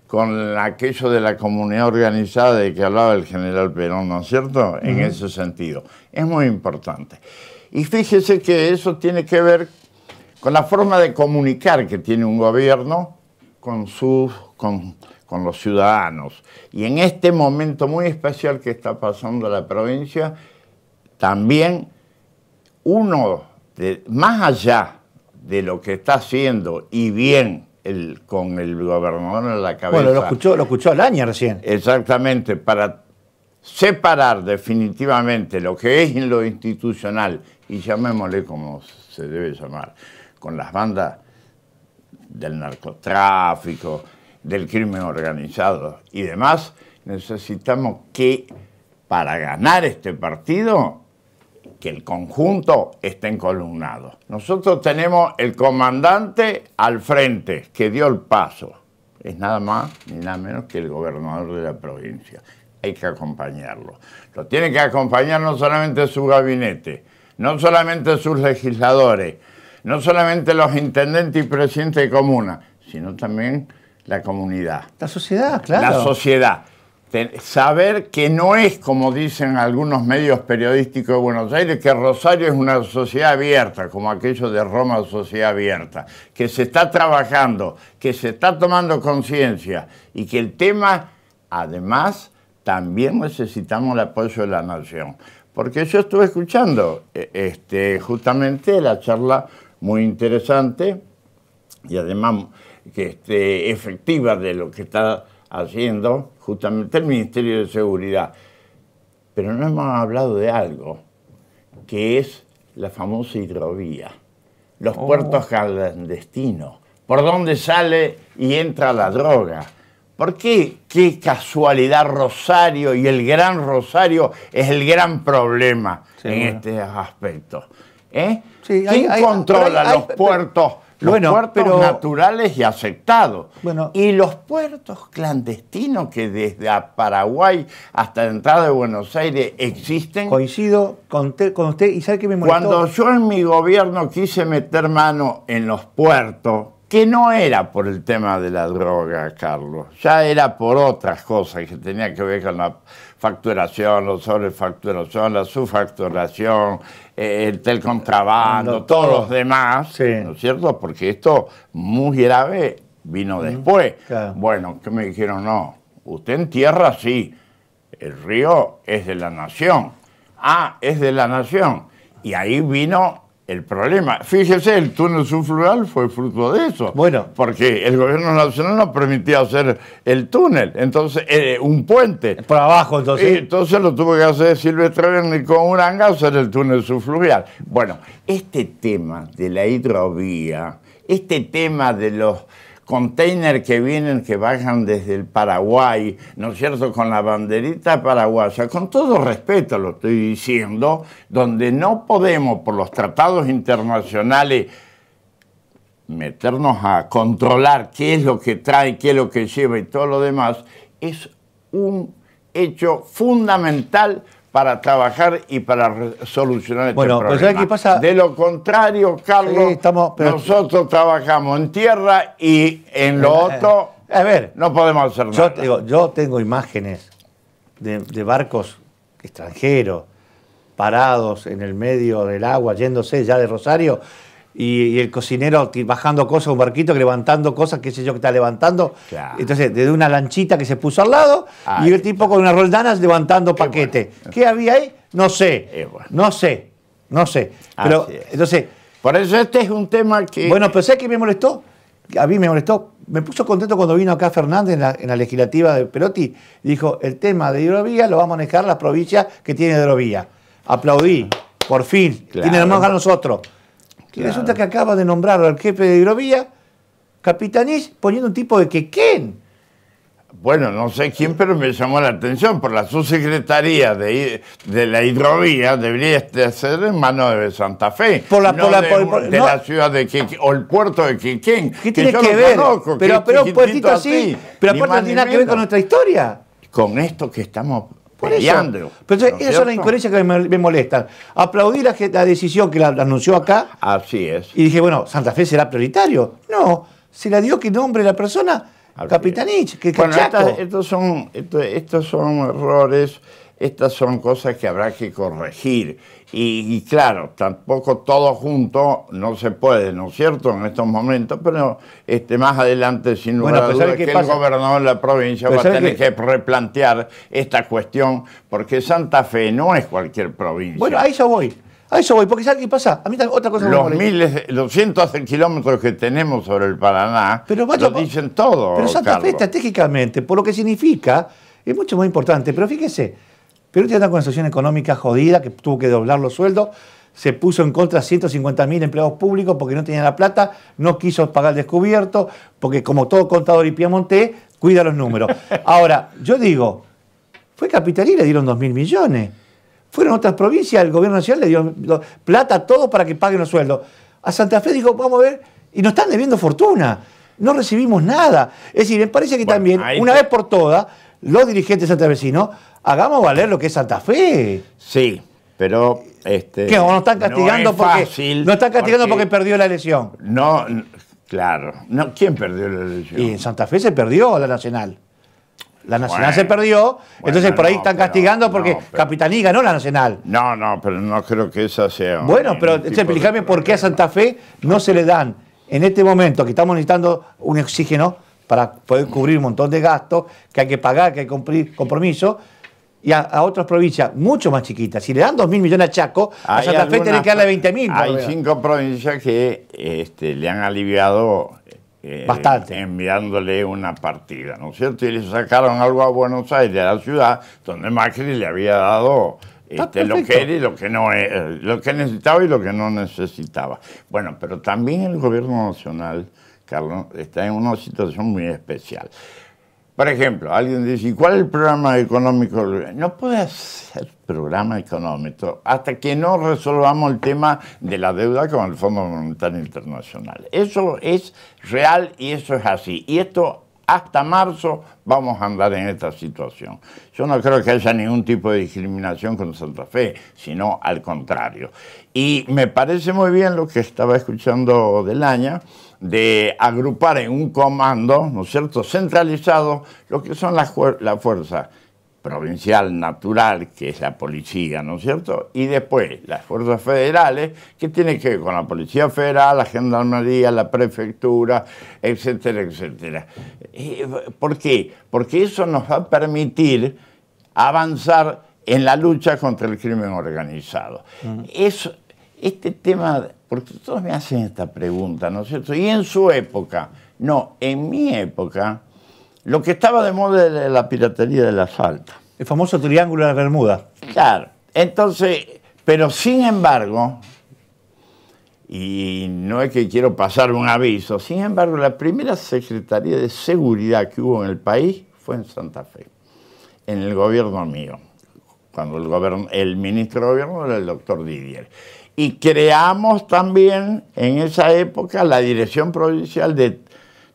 con aquello de la comunidad organizada de que hablaba el general Perón, ¿no es cierto? En ese sentido. Es muy importante. Y fíjese que eso tiene que ver con la forma de comunicar que tiene un gobierno con, sus, con, los ciudadanos. Y en este momento muy especial que está pasando la provincia, también uno, más allá de lo que está haciendo y bien con el gobernador en la cabeza. Bueno, lo escuchó, lo escuchó año recién. Exactamente, para separar definitivamente lo que es lo institucional, y llamémosle como se debe llamar, con las bandas del narcotráfico, del crimen organizado y demás, necesitamos que para ganar este partido que el conjunto esté encolumnado. Nosotros tenemos el comandante al frente, que dio el paso. Es nada más ni nada menos que el gobernador de la provincia. Hay que acompañarlo. Lo tiene que acompañar no solamente su gabinete, no solamente sus legisladores, no solamente los intendentes y presidentes de comuna, sino también la comunidad. La sociedad, claro. La sociedad saber que no es como dicen algunos medios periodísticos de Buenos Aires, que Rosario es una sociedad abierta, como aquello de Roma, sociedad abierta, que se está trabajando, que se está tomando conciencia y que el tema, además, también necesitamos el apoyo de la nación. Porque yo estuve escuchando e, este, justamente la charla muy interesante y además que este, efectiva de lo que está haciendo justamente el Ministerio de Seguridad. Pero no hemos hablado de algo, que es la famosa hidrovía, los oh. puertos clandestinos, por dónde sale y entra la droga. ¿Por qué? Qué casualidad Rosario y el Gran Rosario es el gran problema en este aspecto. ¿eh? ¿Quién controla los puertos los bueno, puertos naturales y aceptados. y los puertos clandestinos que desde Paraguay hasta la entrada de Buenos Aires existen. Coincido con, usted y sabe que me molestó? Cuando yo en mi gobierno quise meter mano en los puertos, que no era por el tema de la droga, Carlos, ya era por otras cosas que tenía que ver con la facturación, la sobrefacturación, la subfacturación, eh, el telcontrabando, contrabando, todos los demás, ¿no es cierto? Porque esto muy grave vino después. Bueno, que me dijeron, no, usted en tierra sí, el río es de la nación. Ah, es de la nación. Y ahí vino el problema, fíjese, el túnel subfluvial fue fruto de eso. Bueno. Porque el gobierno nacional no permitía hacer el túnel, entonces, eh, un puente. Por abajo, entonces. entonces lo tuvo que hacer Silvestre Berni con Uranga hacer el túnel subfluvial. Bueno, este tema de la hidrovía, este tema de los container que vienen, que bajan desde el Paraguay, ¿no es cierto?, con la banderita paraguaya, con todo respeto lo estoy diciendo, donde no podemos por los tratados internacionales meternos a controlar qué es lo que trae, qué es lo que lleva y todo lo demás, es un hecho fundamental para trabajar y para solucionar este bueno, problema. Pues, De lo contrario, Carlos, nosotros trabajamos en tierra y en lo eh, otro a ver, no podemos hacer nada. Yo, tengo imágenes de, barcos extranjeros parados en el medio del agua, yéndose ya de Rosario, y, el cocinero bajando cosas, un barquito, levantando cosas, qué sé yo que está levantando. Entonces, desde una lanchita que se puso al lado y el tipo con unas roldanas levantando paquetes. Qué, había ahí? No sé. No sé. No sé. Pero, entonces. Por eso este es un tema que. Bueno, pero sé que me molestó. A mí me molestó. Me puso contento cuando vino acá Fernández en la, legislativa de Perotti. Dijo: el tema de hidrovía lo va a manejar la provincia que tiene hidrovía. Aplaudí. Por fin. tiene la más a nosotros. Y resulta que acaba de nombrar al jefe de hidrovía, Capitanich, poniendo un tipo de quequén. Bueno, no sé quién, pero me llamó la atención, por la subsecretaría de, de la hidrovía debería este ser en manos de Santa Fe. Por la, de, la ciudad de Quiquén, o el puerto de Quiquén. ¿Qué tiene que ver? pero, pero un puertito así, pero aparte no tiene nada que ver con nuestra historia. Con esto que estamos por eso. Pero ¿no es que me, molesta. molestan. Aplaudí la, decisión que la, anunció acá. Así es. Y dije, bueno, ¿Santa Fe será prioritario? No, se la dio que nombre la persona Capitanich, que, bueno, estos son errores estas son cosas que habrá que corregir. Y, claro, tampoco todo junto no se puede, ¿no es cierto? En estos momentos, pero este, más adelante, sin lugar a dudas, el gobernador de la provincia va a tener que... replantear esta cuestión, porque Santa Fe no es cualquier provincia. Bueno, a eso voy. A eso voy, porque ¿sabes qué pasa? A mí otra cosa Los miles, los cientos de kilómetros que tenemos sobre el Paraná pero, dicen todo, Pero Santa Fe estratégicamente, por lo que significa, es mucho más importante. Pero fíjese, Perú tiene una situación económica jodida que tuvo que doblar los sueldos, se puso en contra 150.000 empleados públicos porque no tenían la plata, no quiso pagar el descubierto, porque como todo contador y piemonte cuida los números. Ahora, yo digo, fue Capitalí, le dieron 2.000 millones. Fueron otras provincias, el gobierno nacional le dio plata a todos para que paguen los sueldos. A Santa Fe dijo, vamos a ver, y nos están debiendo fortuna. No recibimos nada. Es decir, me parece que también, una vez por todas, los dirigentes santafesinos hagamos valer lo que es Santa Fe. Sí, pero... Este, no están castigando, porque, no están castigando porque, perdió la elección? No, claro. No, ¿Quién perdió la elección? Y en Santa Fe se perdió la nacional. La Nacional se perdió, entonces por ahí están castigando porque no, Capitaní ganó la Nacional. No, no, pero no creo que esa sea. Bueno, pero explícame por qué a Santa Fe no se le dan en este momento que estamos necesitando un oxígeno para poder cubrir un montón de gastos que hay que pagar, que hay que cumplir compromisos y a, otras provincias mucho más chiquitas. Si le dan 2.000 millones a Chaco, a Santa Fe tiene que darle 20.000. Hay cinco provincias que este, le han aliviado eh, Bastante. enviándole una partida, ¿no es cierto? Y le sacaron algo a Buenos Aires, a la ciudad, donde Macri le había dado ah, este, lo que lo que no e, eh, lo que necesitaba y lo que no necesitaba. Bueno, pero también el gobierno nacional, Carlos, está en una situación muy especial. Por ejemplo, alguien dice, ¿y cuál es el programa económico? No puede ser programa económico hasta que no resolvamos el tema de la deuda con el Fondo Monetario Internacional. Eso es real y eso es así. Y esto hasta marzo vamos a andar en esta situación. Yo no creo que haya ningún tipo de discriminación con Santa Fe, sino al contrario. Y me parece muy bien lo que estaba escuchando Delaña, de agrupar en un comando, ¿no es cierto?, centralizado, lo que son las la Fuerza provincial natural, que es la policía, ¿no es cierto? Y después las fuerzas federales, que tiene que ver con la Policía Federal, la Gendarmería, la Prefectura, etcétera, etcétera. Eh, ¿Por qué? Porque eso nos va a permitir avanzar en la lucha contra el crimen organizado. Mm este tema, porque todos me hacen esta pregunta, ¿no es cierto? Y en su época, no, en mi época, lo que estaba de moda era la piratería de la falta. El famoso triángulo de la Bermuda. Claro, entonces, pero sin embargo, y no es que quiero pasar un aviso, sin embargo, la primera Secretaría de Seguridad que hubo en el país fue en Santa Fe, en el gobierno mío, cuando el, el ministro de gobierno era el doctor Didier y creamos también en esa época la Dirección Provincial de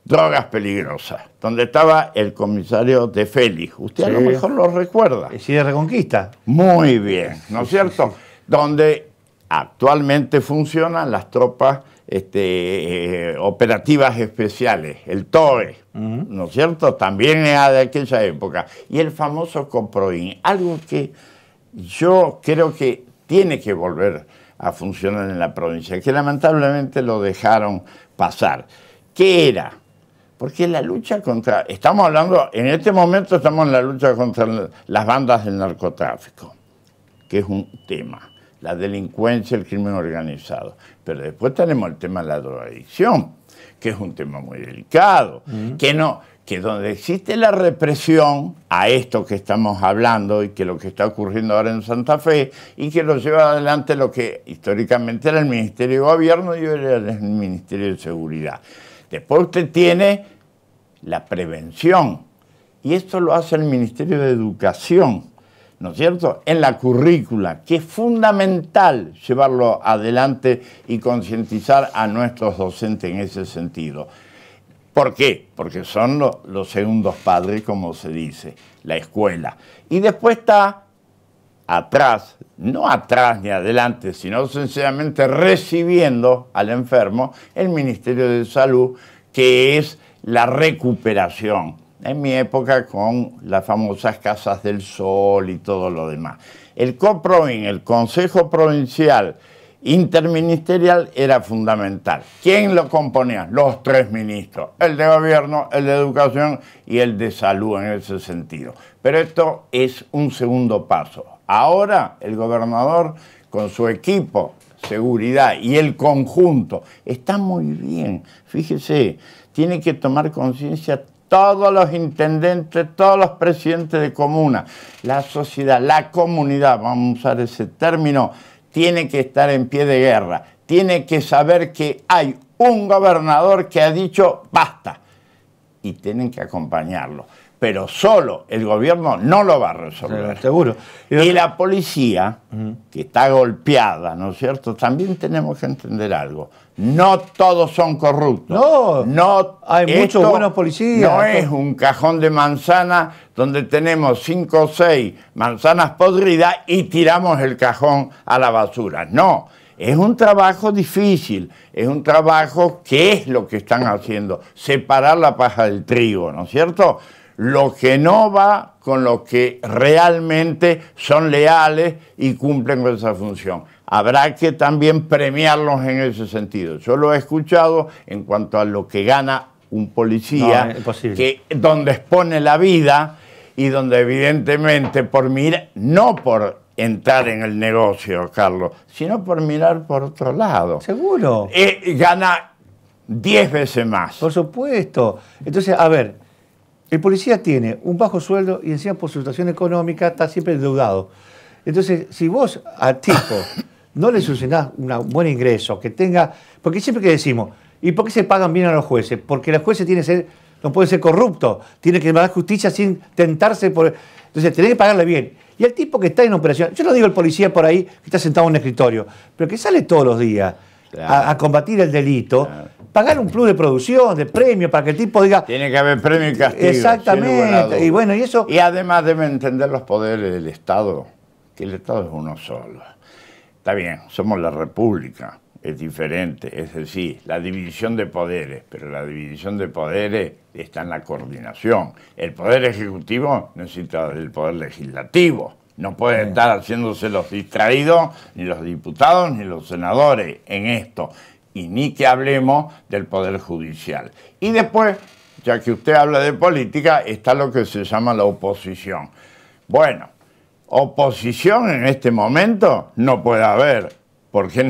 Drogas Peligrosas, donde estaba el comisario de Félix. Usted a lo mejor lo recuerda. Sí, de Reconquista. Muy bien, ¿no es cierto? donde actualmente funcionan las tropas este, eh, operativas especiales, el TOE, ¿no es cierto? También era de aquella época. Y el famoso Coproin, algo que yo creo que tiene que volver a funcionar en la provincia, que lamentablemente lo dejaron pasar. ¿Qué era? Porque la lucha contra, estamos hablando, en este momento estamos en la lucha contra las bandas del narcotráfico, que es un tema, la delincuencia, el crimen organizado. Pero después tenemos el tema de la drogadicción, que es un tema muy delicado, que no, que donde existe la represión a esto que estamos hablando y que lo que está ocurriendo ahora en Santa Fe y que lo lleva adelante lo que históricamente era el Ministerio de Gobierno y el Ministerio de Seguridad. Después usted tiene la prevención y esto lo hace el Ministerio de Educación. ¿no es cierto?, en la currícula, que es fundamental llevarlo adelante y concientizar a nuestros docentes en ese sentido. ¿Por qué? Porque son los segundos padres, como se dice, la escuela. Y después está atrás, no atrás ni adelante, sino sencillamente recibiendo al enfermo el Ministerio de Salud, que es la recuperación. En mi época con las famosas casas del sol y todo lo demás. El COPROIN, el Consejo Provincial interministerial era fundamental. ¿Quién lo componía? Los tres ministros, el de gobierno, el de educación y el de salud en ese sentido. Pero esto es un segundo paso. Ahora el gobernador con su equipo, seguridad y el conjunto, está muy bien. Fíjese, tiene que tomar conciencia todos los intendentes, todos los presidentes de comuna, la sociedad, la comunidad, vamos a usar ese término, tiene que estar en pie de guerra, tiene que saber que hay un gobernador que ha dicho basta y tienen que acompañarlo. Pero solo el gobierno no lo va a resolver. seguro. Y, la policía, que está golpeada, ¿no es cierto? También tenemos que entender algo no todos son corruptos. No, hay muchos buenos policías. No es un cajón de manzana donde tenemos cinco o seis manzanas podridas y tiramos el cajón a la basura. No, es un trabajo difícil, es un trabajo que es lo que están haciendo, separar la paja del trigo, ¿no es cierto? Lo que no va con lo que realmente son leales y cumplen con esa función habrá que también premiarlos en ese sentido. Yo lo he escuchado en cuanto a lo que gana un policía, que, donde expone la vida y donde evidentemente por mirar, no por entrar en el negocio, Carlos, sino por mirar por otro lado. Seguro. Eh, gana 10 veces más. Por supuesto. Entonces, a ver, el policía tiene un bajo sueldo y encima por su situación económica está siempre endeudado. Entonces, si vos a tipo no le suceda un buen ingreso, que tenga. Porque siempre que decimos, ¿y por qué se pagan bien a los jueces? Porque los jueces tienen ser, no puede ser corrupto, tiene que dar justicia sin tentarse por. Entonces, tiene que pagarle bien. Y el tipo que está en operación, yo no digo el policía por ahí que está sentado en un escritorio, pero que sale todos los días a, combatir el delito, pagar un plus de producción, de premio, para que el tipo diga. Tiene que haber premio y castigo. Exactamente. Y bueno, y eso. Y además deben entender los poderes del Estado, que el Estado es uno solo Está bien, somos la república, es diferente, es decir, la división de poderes, pero la división de poderes está en la coordinación. El poder ejecutivo necesita del poder legislativo. No pueden estar haciéndose los distraídos, ni los diputados, ni los senadores en esto. Y ni que hablemos del poder judicial. Y después, ya que usted habla de política, está lo que se llama la oposición. Bueno, oposición en este momento no puede haber, porque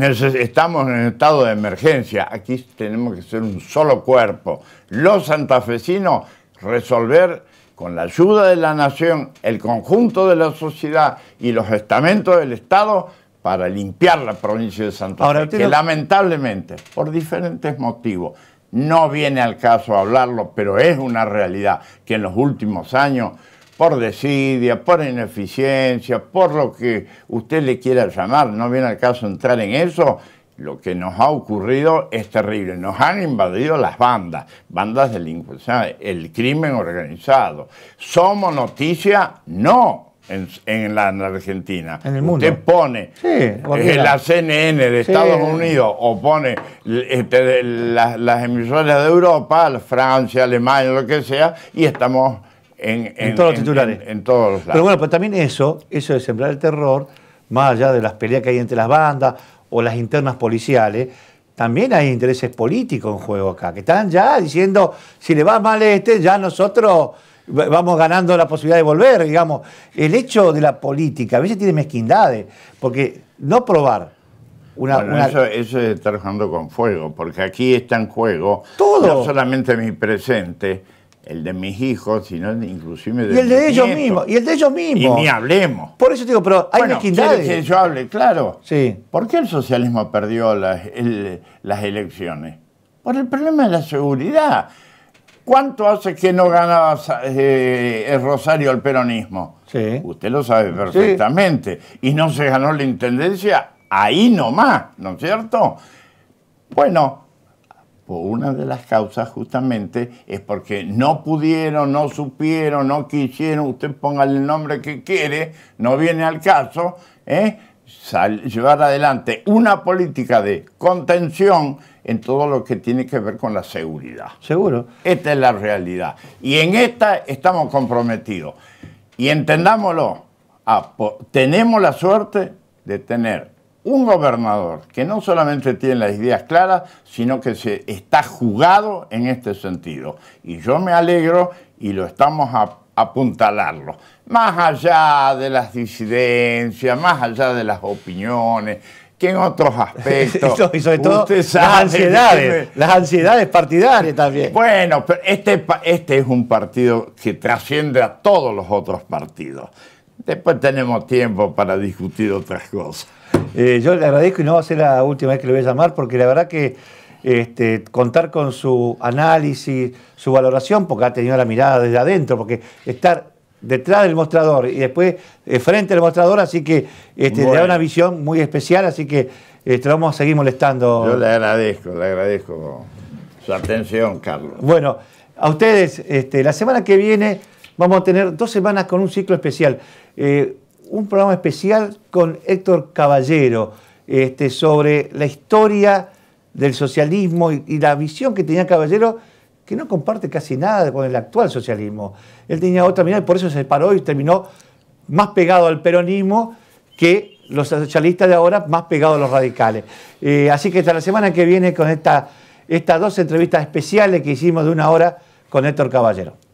estamos en estado de emergencia. Aquí tenemos que ser un solo cuerpo. Los santafesinos resolver con la ayuda de la nación, el conjunto de la sociedad y los estamentos del Estado para limpiar la provincia de Santa Fe, que lamentablemente, por diferentes motivos, no viene al caso hablarlo, pero es una realidad que en los últimos años por desidia, por ineficiencia, por lo que usted le quiera llamar, no viene al caso entrar en eso, lo que nos ha ocurrido es terrible. Nos han invadido las bandas, bandas delincuenciales, el crimen organizado. ¿Somos noticia? No. En, la, Argentina. En el mundo. Usted pone eh, la CNN de Estados Unidos o pone este, las emisoras de Europa, Francia, Alemania, lo que sea, y estamos en, todos los titulares. Pero bueno, pues también eso, eso de sembrar el terror, más allá de las peleas que hay entre las bandas o las internas policiales, también hay intereses políticos en juego acá, que están ya diciendo, si le va mal este, ya nosotros vamos ganando la posibilidad de volver, digamos. El hecho de la política a veces tiene mezquindades, porque no probar una... Eso, es está trabajando con fuego, porque aquí está en juego no solamente mi presente, el de mis hijos, sino inclusive de Y el de ellos mismos, y el de ellos mismos. Y ni hablemos. Por eso digo, pero hay bueno, mezquindades. que yo hable, claro. Sí. ¿Por qué el socialismo perdió las, las elecciones? Por el problema de la seguridad. ¿Cuánto hace que no ganaba eh, el Rosario el peronismo? Sí. Usted lo sabe perfectamente. Y no se ganó la intendencia ahí nomás, ¿no es cierto? Bueno, una de las causas justamente es porque no pudieron, no supieron, no quisieron, usted ponga el nombre que quiere, no viene al caso, ¿eh? llevar adelante una política de contención en todo lo que tiene que ver con la seguridad. Seguro. Esta es la realidad. Y en esta estamos comprometidos. Y entendámoslo, ah, tenemos la suerte de tener un gobernador que no solamente tiene las ideas claras, sino que se está jugado en este sentido. Y yo me alegro y lo estamos a, apuntalarlo. Más allá de las disidencias, más allá de las opiniones, que en otros aspectos. y sobre todo las ansiedades, las ansiedades partidarias también. Bueno, pero este, este es un partido que trasciende a todos los otros partidos. Después tenemos tiempo para discutir otras cosas. Eh, yo le agradezco y no va a ser la última vez que le voy a llamar porque la verdad que este, contar con su análisis, su valoración, porque ha tenido la mirada desde adentro, porque estar detrás del mostrador y después eh, frente al mostrador, así que este, le da una visión muy especial, así que este, vamos a seguir molestando. Yo le agradezco, le agradezco su atención, Carlos. Bueno, a ustedes, este, la semana que viene vamos a tener dos semanas con un ciclo especial. Eh, un programa especial con Héctor Caballero este, sobre la historia del socialismo y, la visión que tenía Caballero, que no comparte casi nada con el actual socialismo. Él tenía otra mirada y por eso se separó y terminó más pegado al peronismo que los socialistas de ahora, más pegados a los radicales. Eh, así que hasta la semana que viene con estas dos entrevistas especiales que hicimos de una hora con Héctor Caballero.